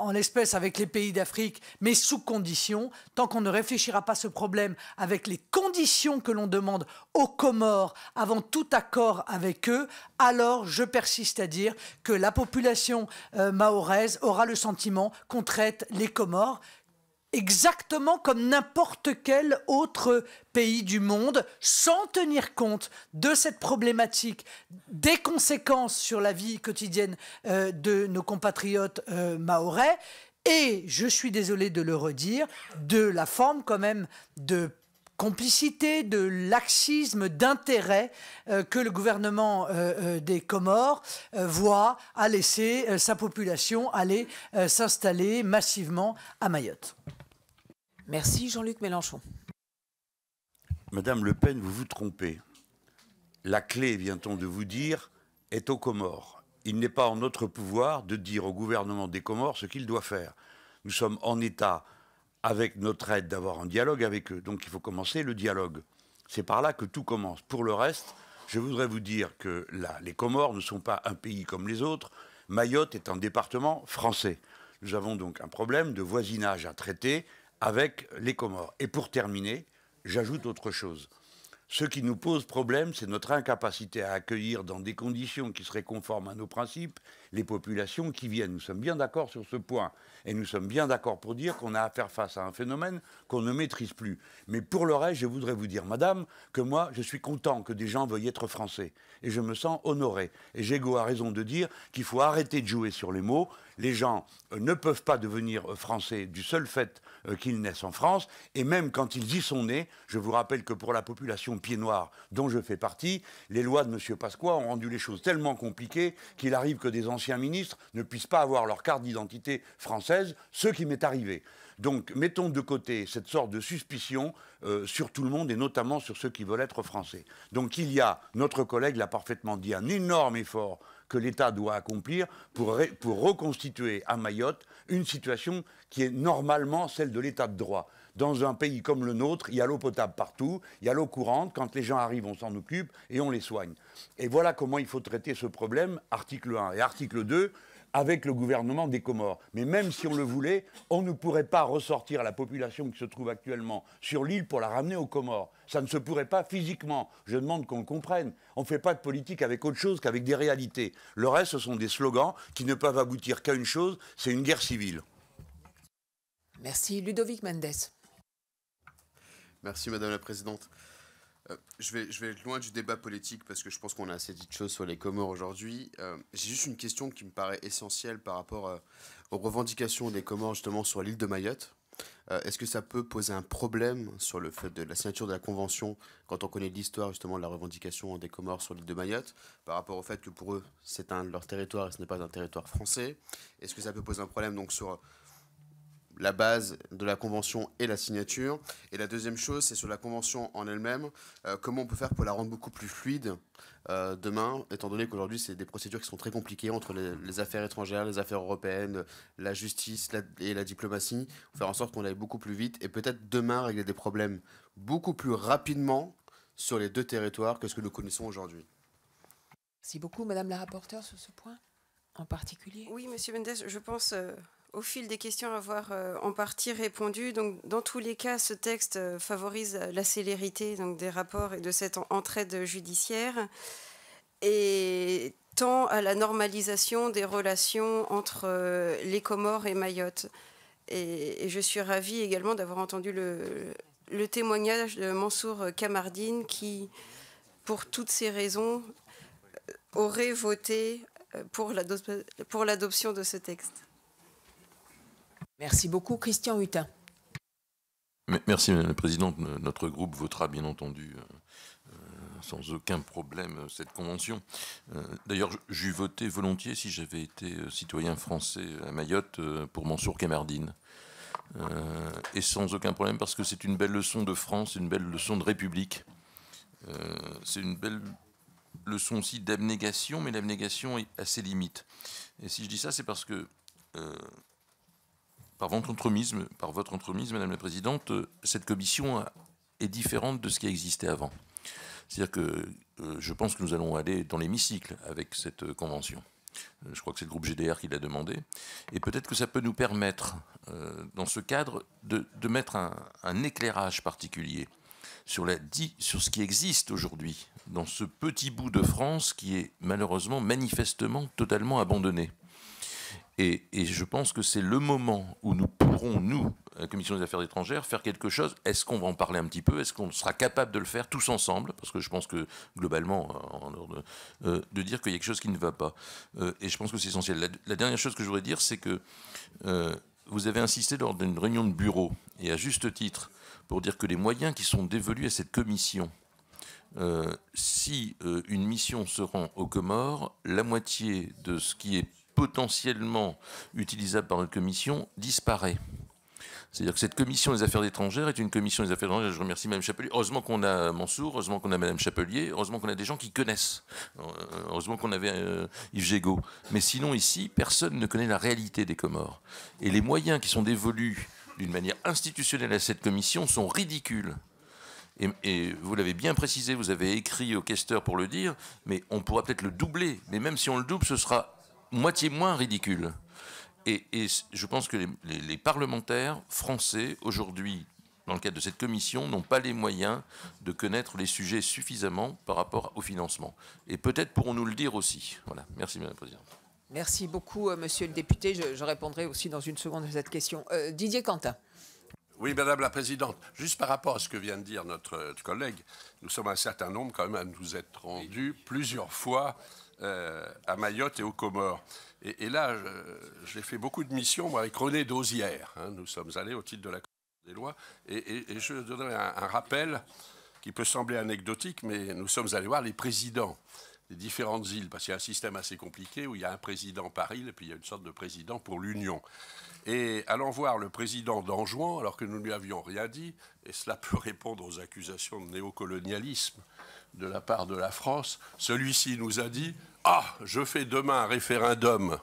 en l'espèce avec les pays d'Afrique, mais sous condition, tant qu'on ne réfléchira pas ce problème avec les conditions que l'on demande aux Comores avant tout accord avec eux, alors je persiste à dire que la population mahoraise aura le sentiment qu'on traite les Comores, exactement comme n'importe quel autre pays du monde, sans tenir compte de cette problématique, des conséquences sur la vie quotidienne euh, de nos compatriotes maoris, euh, maorais, et, je suis désolé de le redire, de la forme quand même de complicité, de laxisme, d'intérêt euh, que le gouvernement des Comores voit à laisser sa population aller s'installer massivement à Mayotte. Merci Jean-Luc Mélenchon. Madame Le Pen, vous vous trompez. La clé, vient-on de vous dire, est aux Comores. Il n'est pas en notre pouvoir de dire au gouvernement des Comores ce qu'il doit faire. Nous sommes en état, avec notre aide, d'avoir un dialogue avec eux. Donc il faut commencer le dialogue. C'est par là que tout commence. Pour le reste, je voudrais vous dire que les Comores ne sont pas un pays comme les autres. Mayotte est un département français. Nous avons donc un problème de voisinage à traiter avec les Comores. Et pour terminer, j'ajoute autre chose. Ce qui nous pose problème, c'est notre incapacité à accueillir dans des conditions qui seraient conformes à nos principes les populations qui viennent. Nous sommes bien d'accord sur ce point. Et nous sommes bien d'accord pour dire qu'on a à faire face à un phénomène qu'on ne maîtrise plus. Mais pour le reste, je voudrais vous dire, madame, que moi, je suis content que des gens veuillent être français. Et je me sens honoré. Et Jégo a raison de dire qu'il faut arrêter de jouer sur les mots. Les gens euh, ne peuvent pas devenir euh, français du seul fait euh, qu'ils naissent en France. Et même quand ils y sont nés, je vous rappelle que pour la population pied noir dont je fais partie, les lois de M. Pasqua ont rendu les choses tellement compliquées qu'il arrive que des anciens anciens ministres ne puissent pas avoir leur carte d'identité française, ce qui m'est arrivé. Donc mettons de côté cette sorte de suspicion euh, sur tout le monde et notamment sur ceux qui veulent être français. Donc il y a, notre collègue l'a parfaitement dit, un énorme effort que l'État doit accomplir pour, pour reconstituer à Mayotte une situation qui est normalement celle de l'État de droit dans un pays comme le nôtre, il y a l'eau potable partout, il y a l'eau courante, quand les gens arrivent, on s'en occupe et on les soigne. Et voilà comment il faut traiter ce problème, article 1. Et article 2, avec le gouvernement des Comores. Mais même si on le voulait, on ne pourrait pas ressortir la population qui se trouve actuellement sur l'île pour la ramener aux Comores. Ça ne se pourrait pas physiquement. Je demande qu'on le comprenne. On ne fait pas de politique avec autre chose qu'avec des réalités. Le reste, ce sont des slogans qui ne peuvent aboutir qu'à une chose, c'est une guerre civile. Merci Ludovic Mendes. Merci Madame la Présidente. Euh, je, vais, être loin du débat politique parce que je pense qu'on a assez dit de choses sur les Comores aujourd'hui. Euh, j'ai juste une question qui me paraît essentielle par rapport euh, aux revendications des Comores justement sur l'île de Mayotte. Est-ce que ça peut poser un problème sur le fait de la signature de la Convention quand on connaît l'histoire justement de la revendication des Comores sur l'île de Mayotte par rapport au fait que pour eux c'est un de leur territoire et ce n'est pas un territoire français Est-ce que ça peut poser un problème donc sur la base de la convention et la signature. Et la deuxième chose, c'est sur la convention en elle-même, euh, comment on peut faire pour la rendre beaucoup plus fluide euh, demain, étant donné qu'aujourd'hui, c'est des procédures qui sont très compliquées entre les, affaires étrangères, les affaires européennes, la justice et la diplomatie, faire en sorte qu'on aille beaucoup plus vite et peut-être demain régler des problèmes beaucoup plus rapidement sur les deux territoires que ce que nous connaissons aujourd'hui. Merci beaucoup, Madame la rapporteure, sur ce point en particulier. Oui, Monsieur Mendes, je pense... Euh, au fil des questions, avoir euh, en partie répondu. Donc, dans tous les cas, ce texte euh, favorise euh, la célérité donc, des rapports et de cette entraide judiciaire et tend à la normalisation des relations entre les Comores et Mayotte. Et, je suis ravie également d'avoir entendu le, le, témoignage de Mansour Kamardine qui, pour toutes ces raisons, aurait voté pour l'adoption de ce texte. Merci beaucoup, Christian Hutin. Merci, Madame la Présidente. Notre groupe votera, bien entendu, euh, euh, sans aucun problème, euh, cette convention. D'ailleurs, j'ai voté volontiers si j'avais été citoyen français à Mayotte pour Mansour Camardine. et sans aucun problème, parce que c'est une belle leçon de France, une belle leçon de République. c'est une belle leçon aussi d'abnégation, mais l'abnégation est a ses limites. Et si je dis ça, c'est parce que par votre entremise, Madame la Présidente, euh, cette commission est différente de ce qui a existé avant. C'est-à-dire que euh, je pense que nous allons aller dans l'hémicycle avec cette euh, convention. Je crois que c'est le groupe GDR qui l'a demandé. Et peut-être que ça peut nous permettre, dans ce cadre, de, mettre un, éclairage particulier sur ce qui existe aujourd'hui dans ce petit bout de France qui est malheureusement manifestement totalement abandonné. Et, je pense que c'est le moment où nous pourrons, nous, la Commission des Affaires étrangères, faire quelque chose. Est-ce qu'on va en parler un petit peu Est-ce qu'on sera capable de le faire tous ensemble Parce que je pense que, globalement, euh, en euh, de, dire qu'il y a quelque chose qui ne va pas. Euh, et je pense que c'est essentiel. La, dernière chose que je voudrais dire, c'est que vous avez insisté lors d'une réunion de bureau, et à juste titre, pour dire que les moyens qui sont dévolus à cette commission, si une mission se rend aux Comores, la moitié de ce qui est potentiellement utilisable par une commission disparaît. C'est-à-dire que cette commission des affaires étrangères est une commission des affaires étrangères. Je remercie Mme Chapelier. Heureusement qu'on a Mansour, heureusement qu'on a Mme Chapelier, heureusement qu'on a des gens qui connaissent. Euh, heureusement qu'on avait euh, Yves Gégaud. Mais sinon, ici, personne ne connaît la réalité des Comores. Et les moyens qui sont dévolus d'une manière institutionnelle à cette commission sont ridicules. Et, vous l'avez bien précisé, vous avez écrit au questeur pour le dire, mais on pourra peut-être le doubler. Mais même si on le double, ce sera moitié moins ridicule. Et, je pense que les, parlementaires français, aujourd'hui, dans le cadre de cette commission, n'ont pas les moyens de connaître les sujets suffisamment par rapport au financement. Et peut-être pourront-nous le dire aussi. Voilà. Merci, Madame la Présidente. Merci beaucoup, euh, Monsieur le député. Je, répondrai aussi dans une seconde à cette question. Euh, Didier Quentin. Oui, Madame la Présidente, juste par rapport à ce que vient de dire notre euh, collègue, nous sommes un certain nombre quand même à nous être rendus plusieurs fois euh, à Mayotte et aux Comores. Et, là, j'ai fait beaucoup de missions moi, avec René Dosière. Hein. nous sommes allés au titre de la des lois. Et, je donnerai un, un, rappel qui peut sembler anecdotique, mais nous sommes allés voir les présidents des différentes îles, parce qu'il y a un système assez compliqué où il y a un président par île, et puis il y a une sorte de président pour l'Union. Et allant voir le président d'Anjouan, alors que nous ne lui avions rien dit, et cela peut répondre aux accusations de néocolonialisme de la part de la France, celui-ci nous a dit ah, je fais demain un référendum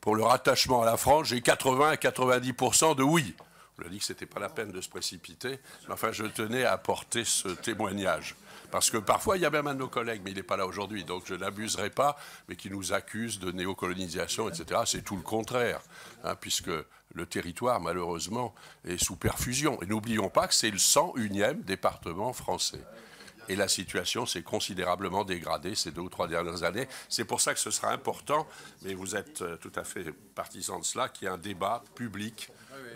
pour le rattachement à la France, j'ai 80 à 90 de oui. On a dit que ce n'était pas la peine de se précipiter, mais enfin, je tenais à apporter ce témoignage. Parce que parfois, il y a même un de nos collègues, mais il n'est pas là aujourd'hui, donc je n'abuserai pas, mais qui nous accuse de néocolonisation, etc. C'est tout le contraire, hein, puisque le territoire, malheureusement, est sous perfusion. Et n'oublions pas que c'est le 101e département français. Et la situation s'est considérablement dégradée ces deux ou trois dernières années. C'est pour ça que ce sera important, mais vous êtes euh, tout à fait partisan de cela, qu'il y ait un débat public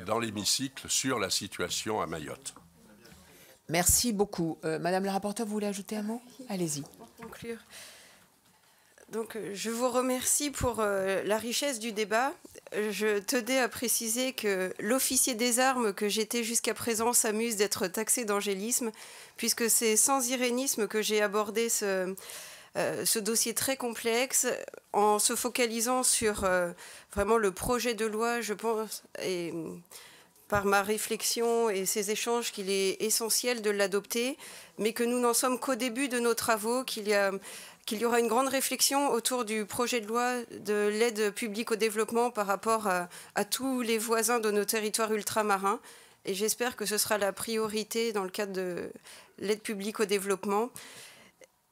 dans l'hémicycle sur la situation à Mayotte. Merci beaucoup. Euh, Madame la rapporteure, vous voulez ajouter un mot Allez-y. conclure. Donc, euh, je vous remercie pour la richesse du débat je tenais à préciser que l'officier des armes que j'étais jusqu'à présent s'amuse d'être taxé d'angélisme, puisque c'est sans irénisme que j'ai abordé ce, euh, dossier très complexe en se focalisant sur euh, vraiment le projet de loi, je pense, et mm, par ma réflexion et ces échanges qu'il est essentiel de l'adopter, mais que nous n'en sommes qu'au début de nos travaux, qu'il y a qu'il y aura une grande réflexion autour du projet de loi de l'aide publique au développement par rapport euh, à, tous les voisins de nos territoires ultramarins. Et j'espère que ce sera la priorité dans le cadre de l'aide publique au développement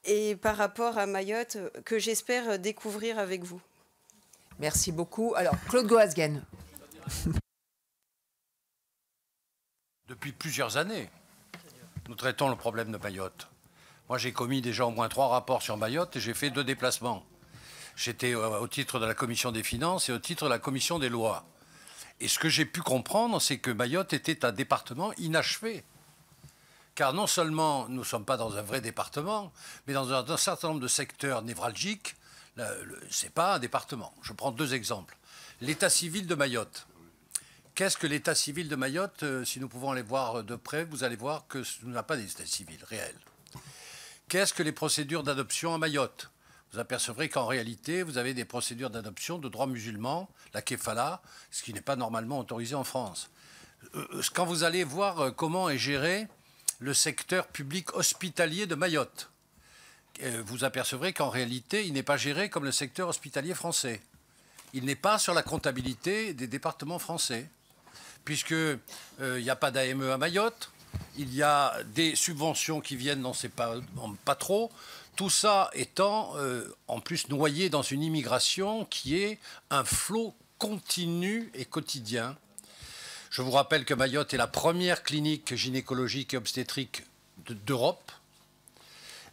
et par rapport à Mayotte que j'espère découvrir avec vous. Merci beaucoup. Alors, Claude Goasgen. Depuis plusieurs années, nous traitons le problème de Mayotte. Moi, j'ai commis déjà au moins trois rapports sur Mayotte et j'ai fait deux déplacements. J'étais euh, au titre de la commission des finances et au titre de la commission des lois. Et ce que j'ai pu comprendre, c'est que Mayotte était un département inachevé. Car non seulement nous ne sommes pas dans un vrai département, mais dans un, certain nombre de secteurs névralgiques, ce n'est pas un département. Je prends deux exemples. L'état civil de Mayotte. Qu'est-ce que l'état civil de Mayotte euh, Si nous pouvons aller voir de près, vous allez voir que nous n'avons pas d'état civil réel. Qu'est-ce que les procédures d'adoption à Mayotte Vous apercevrez qu'en réalité, vous avez des procédures d'adoption de droit musulman, la kefala, ce qui n'est pas normalement autorisé en France. Euh, euh, quand vous allez voir euh, comment est géré le secteur public hospitalier de Mayotte, vous apercevrez qu'en réalité, il n'est pas géré comme le secteur hospitalier français. Il n'est pas sur la comptabilité des départements français, puisqu'il n'y a pas d'AME à Mayotte, il y a des subventions qui viennent, non, c'est pas, pas trop. Tout ça étant euh, en plus noyé dans une immigration qui est un flot continu et quotidien. Je vous rappelle que Mayotte est la première clinique gynécologique et obstétrique d'Europe,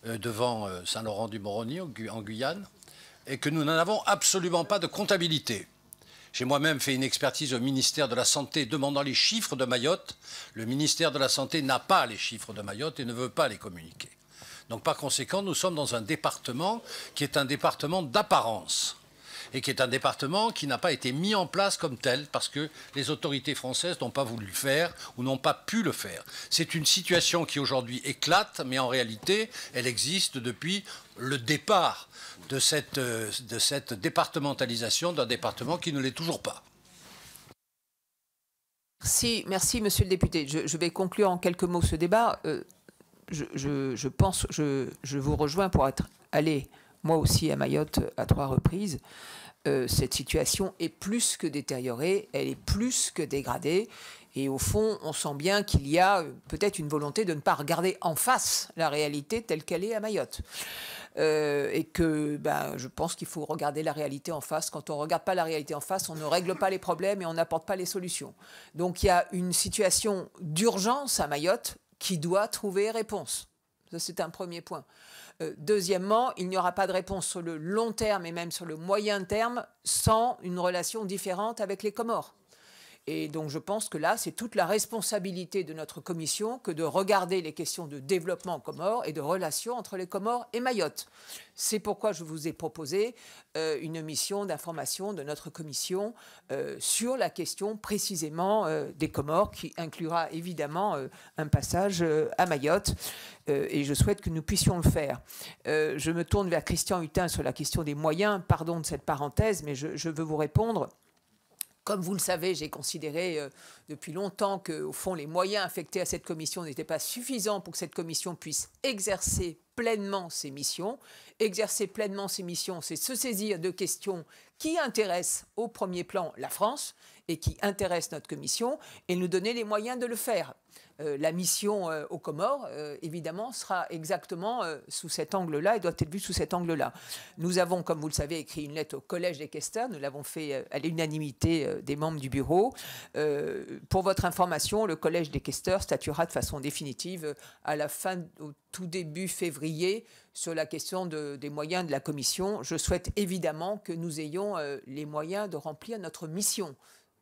euh, devant euh, Saint-Laurent-du-Moroni en, Guyane, et que nous n'en avons absolument pas de comptabilité. J'ai moi-même fait une expertise au ministère de la Santé demandant les chiffres de Mayotte. Le ministère de la Santé n'a pas les chiffres de Mayotte et ne veut pas les communiquer. Donc par conséquent, nous sommes dans un département qui est un département d'apparence et qui est un département qui n'a pas été mis en place comme tel parce que les autorités françaises n'ont pas voulu le faire ou n'ont pas pu le faire. C'est une situation qui aujourd'hui éclate, mais en réalité, elle existe depuis le départ de cette, euh, départementalisation d'un département qui ne l'est toujours pas. Merci, merci, Monsieur le député. Je, vais conclure en quelques mots ce débat. Euh, je, je, pense, je, vous rejoins pour être allé, moi aussi, à Mayotte à trois reprises. Euh, cette situation est plus que détériorée, elle est plus que dégradée. Et au fond, on sent bien qu'il y a euh, peut-être une volonté de ne pas regarder en face la réalité telle qu'elle est à Mayotte. Euh, et que ben, je pense qu'il faut regarder la réalité en face. Quand on ne regarde pas la réalité en face, on ne règle pas les problèmes et on n'apporte pas les solutions. Donc il y a une situation d'urgence à Mayotte qui doit trouver réponse. Ça, c'est un premier point. Euh, deuxièmement, il n'y aura pas de réponse sur le long terme et même sur le moyen terme sans une relation différente avec les Comores. Et donc je pense que là, c'est toute la responsabilité de notre commission que de regarder les questions de développement Comores et de relations entre les Comores et Mayotte. C'est pourquoi je vous ai proposé euh, une mission d'information de notre commission euh, sur la question précisément euh, des Comores, qui inclura évidemment un passage à Mayotte. et je souhaite que nous puissions le faire. je me tourne vers Christian Hutin sur la question des moyens. Pardon de cette parenthèse, mais je veux vous répondre. Comme vous le savez, j'ai considéré euh, depuis longtemps que, au fond, les moyens affectés à cette commission n'étaient pas suffisants pour que cette commission puisse exercer pleinement ses missions. Exercer pleinement ses missions, c'est se saisir de questions qui intéresse au premier plan la France et qui intéresse notre commission et nous donner les moyens de le faire. Euh, la mission euh, aux Comores, euh, évidemment, sera exactement sous cet angle-là et doit être vue sous cet angle-là. Nous avons, comme vous le savez, écrit une lettre au Collège des questeurs. Nous l'avons fait à l'unanimité des membres du bureau. pour votre information, le Collège des questeurs statuera de façon définitive à la fin, au tout début février, sur la question des moyens de la Commission, je souhaite évidemment que nous ayons euh, les moyens de remplir notre mission.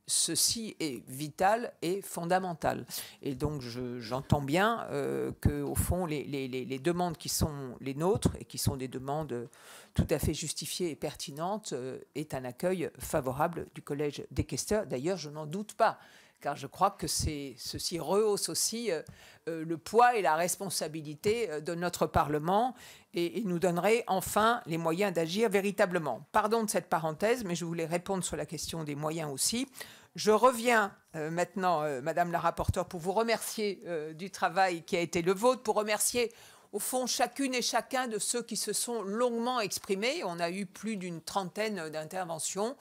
Ceci est vital et fondamental. Et donc, j'entends bien euh, que, au fond, les, demandes qui sont les nôtres et qui sont des demandes euh, tout à fait justifiées et pertinentes est un accueil favorable du Collège des questeurs. D'ailleurs, je n'en doute pas car je crois que ceci rehausse aussi euh, euh, le poids et la responsabilité euh, de notre Parlement et, nous donnerait enfin les moyens d'agir véritablement. Pardon de cette parenthèse, mais je voulais répondre sur la question des moyens aussi. Je reviens maintenant, Madame la rapporteure, pour vous remercier du travail qui a été le vôtre, pour remercier au fond, chacune et chacun de ceux qui se sont longuement exprimés. On a eu plus d'une trentaine d'interventions,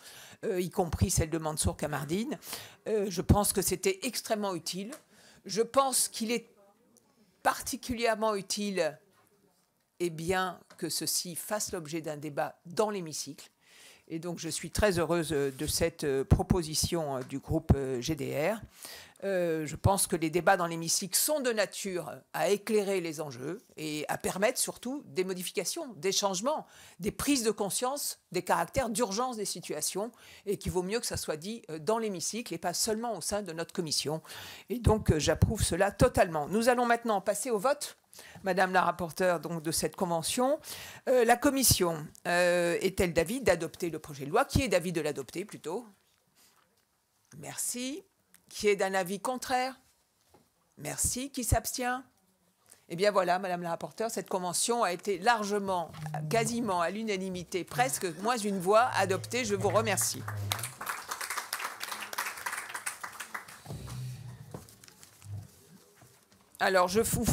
euh, y compris celle de Mansour Kamardine. Euh, je pense que c'était extrêmement utile. Je pense qu'il est particulièrement utile et eh bien, que ceci fasse l'objet d'un débat dans l'hémicycle. Et donc, je suis très heureuse de cette euh, proposition du groupe GDR. Euh, je pense que les débats dans l'hémicycle sont de nature à éclairer les enjeux et à permettre surtout des modifications, des changements, des prises de conscience des caractères d'urgence des situations et qu'il vaut mieux que ça soit dit euh, dans l'hémicycle et pas seulement au sein de notre commission. Et donc euh, j'approuve cela totalement. Nous allons maintenant passer au vote. Madame la rapporteure donc, de cette convention, la commission est-elle d'avis d'adopter le projet de loi Qui est d'avis de l'adopter plutôt Merci. Qui est d'un avis contraire Merci. Qui s'abstient Eh bien voilà, Madame la rapporteure, cette convention a été largement, quasiment à l'unanimité, presque moins une voix adoptée. Je vous remercie. Alors, je vous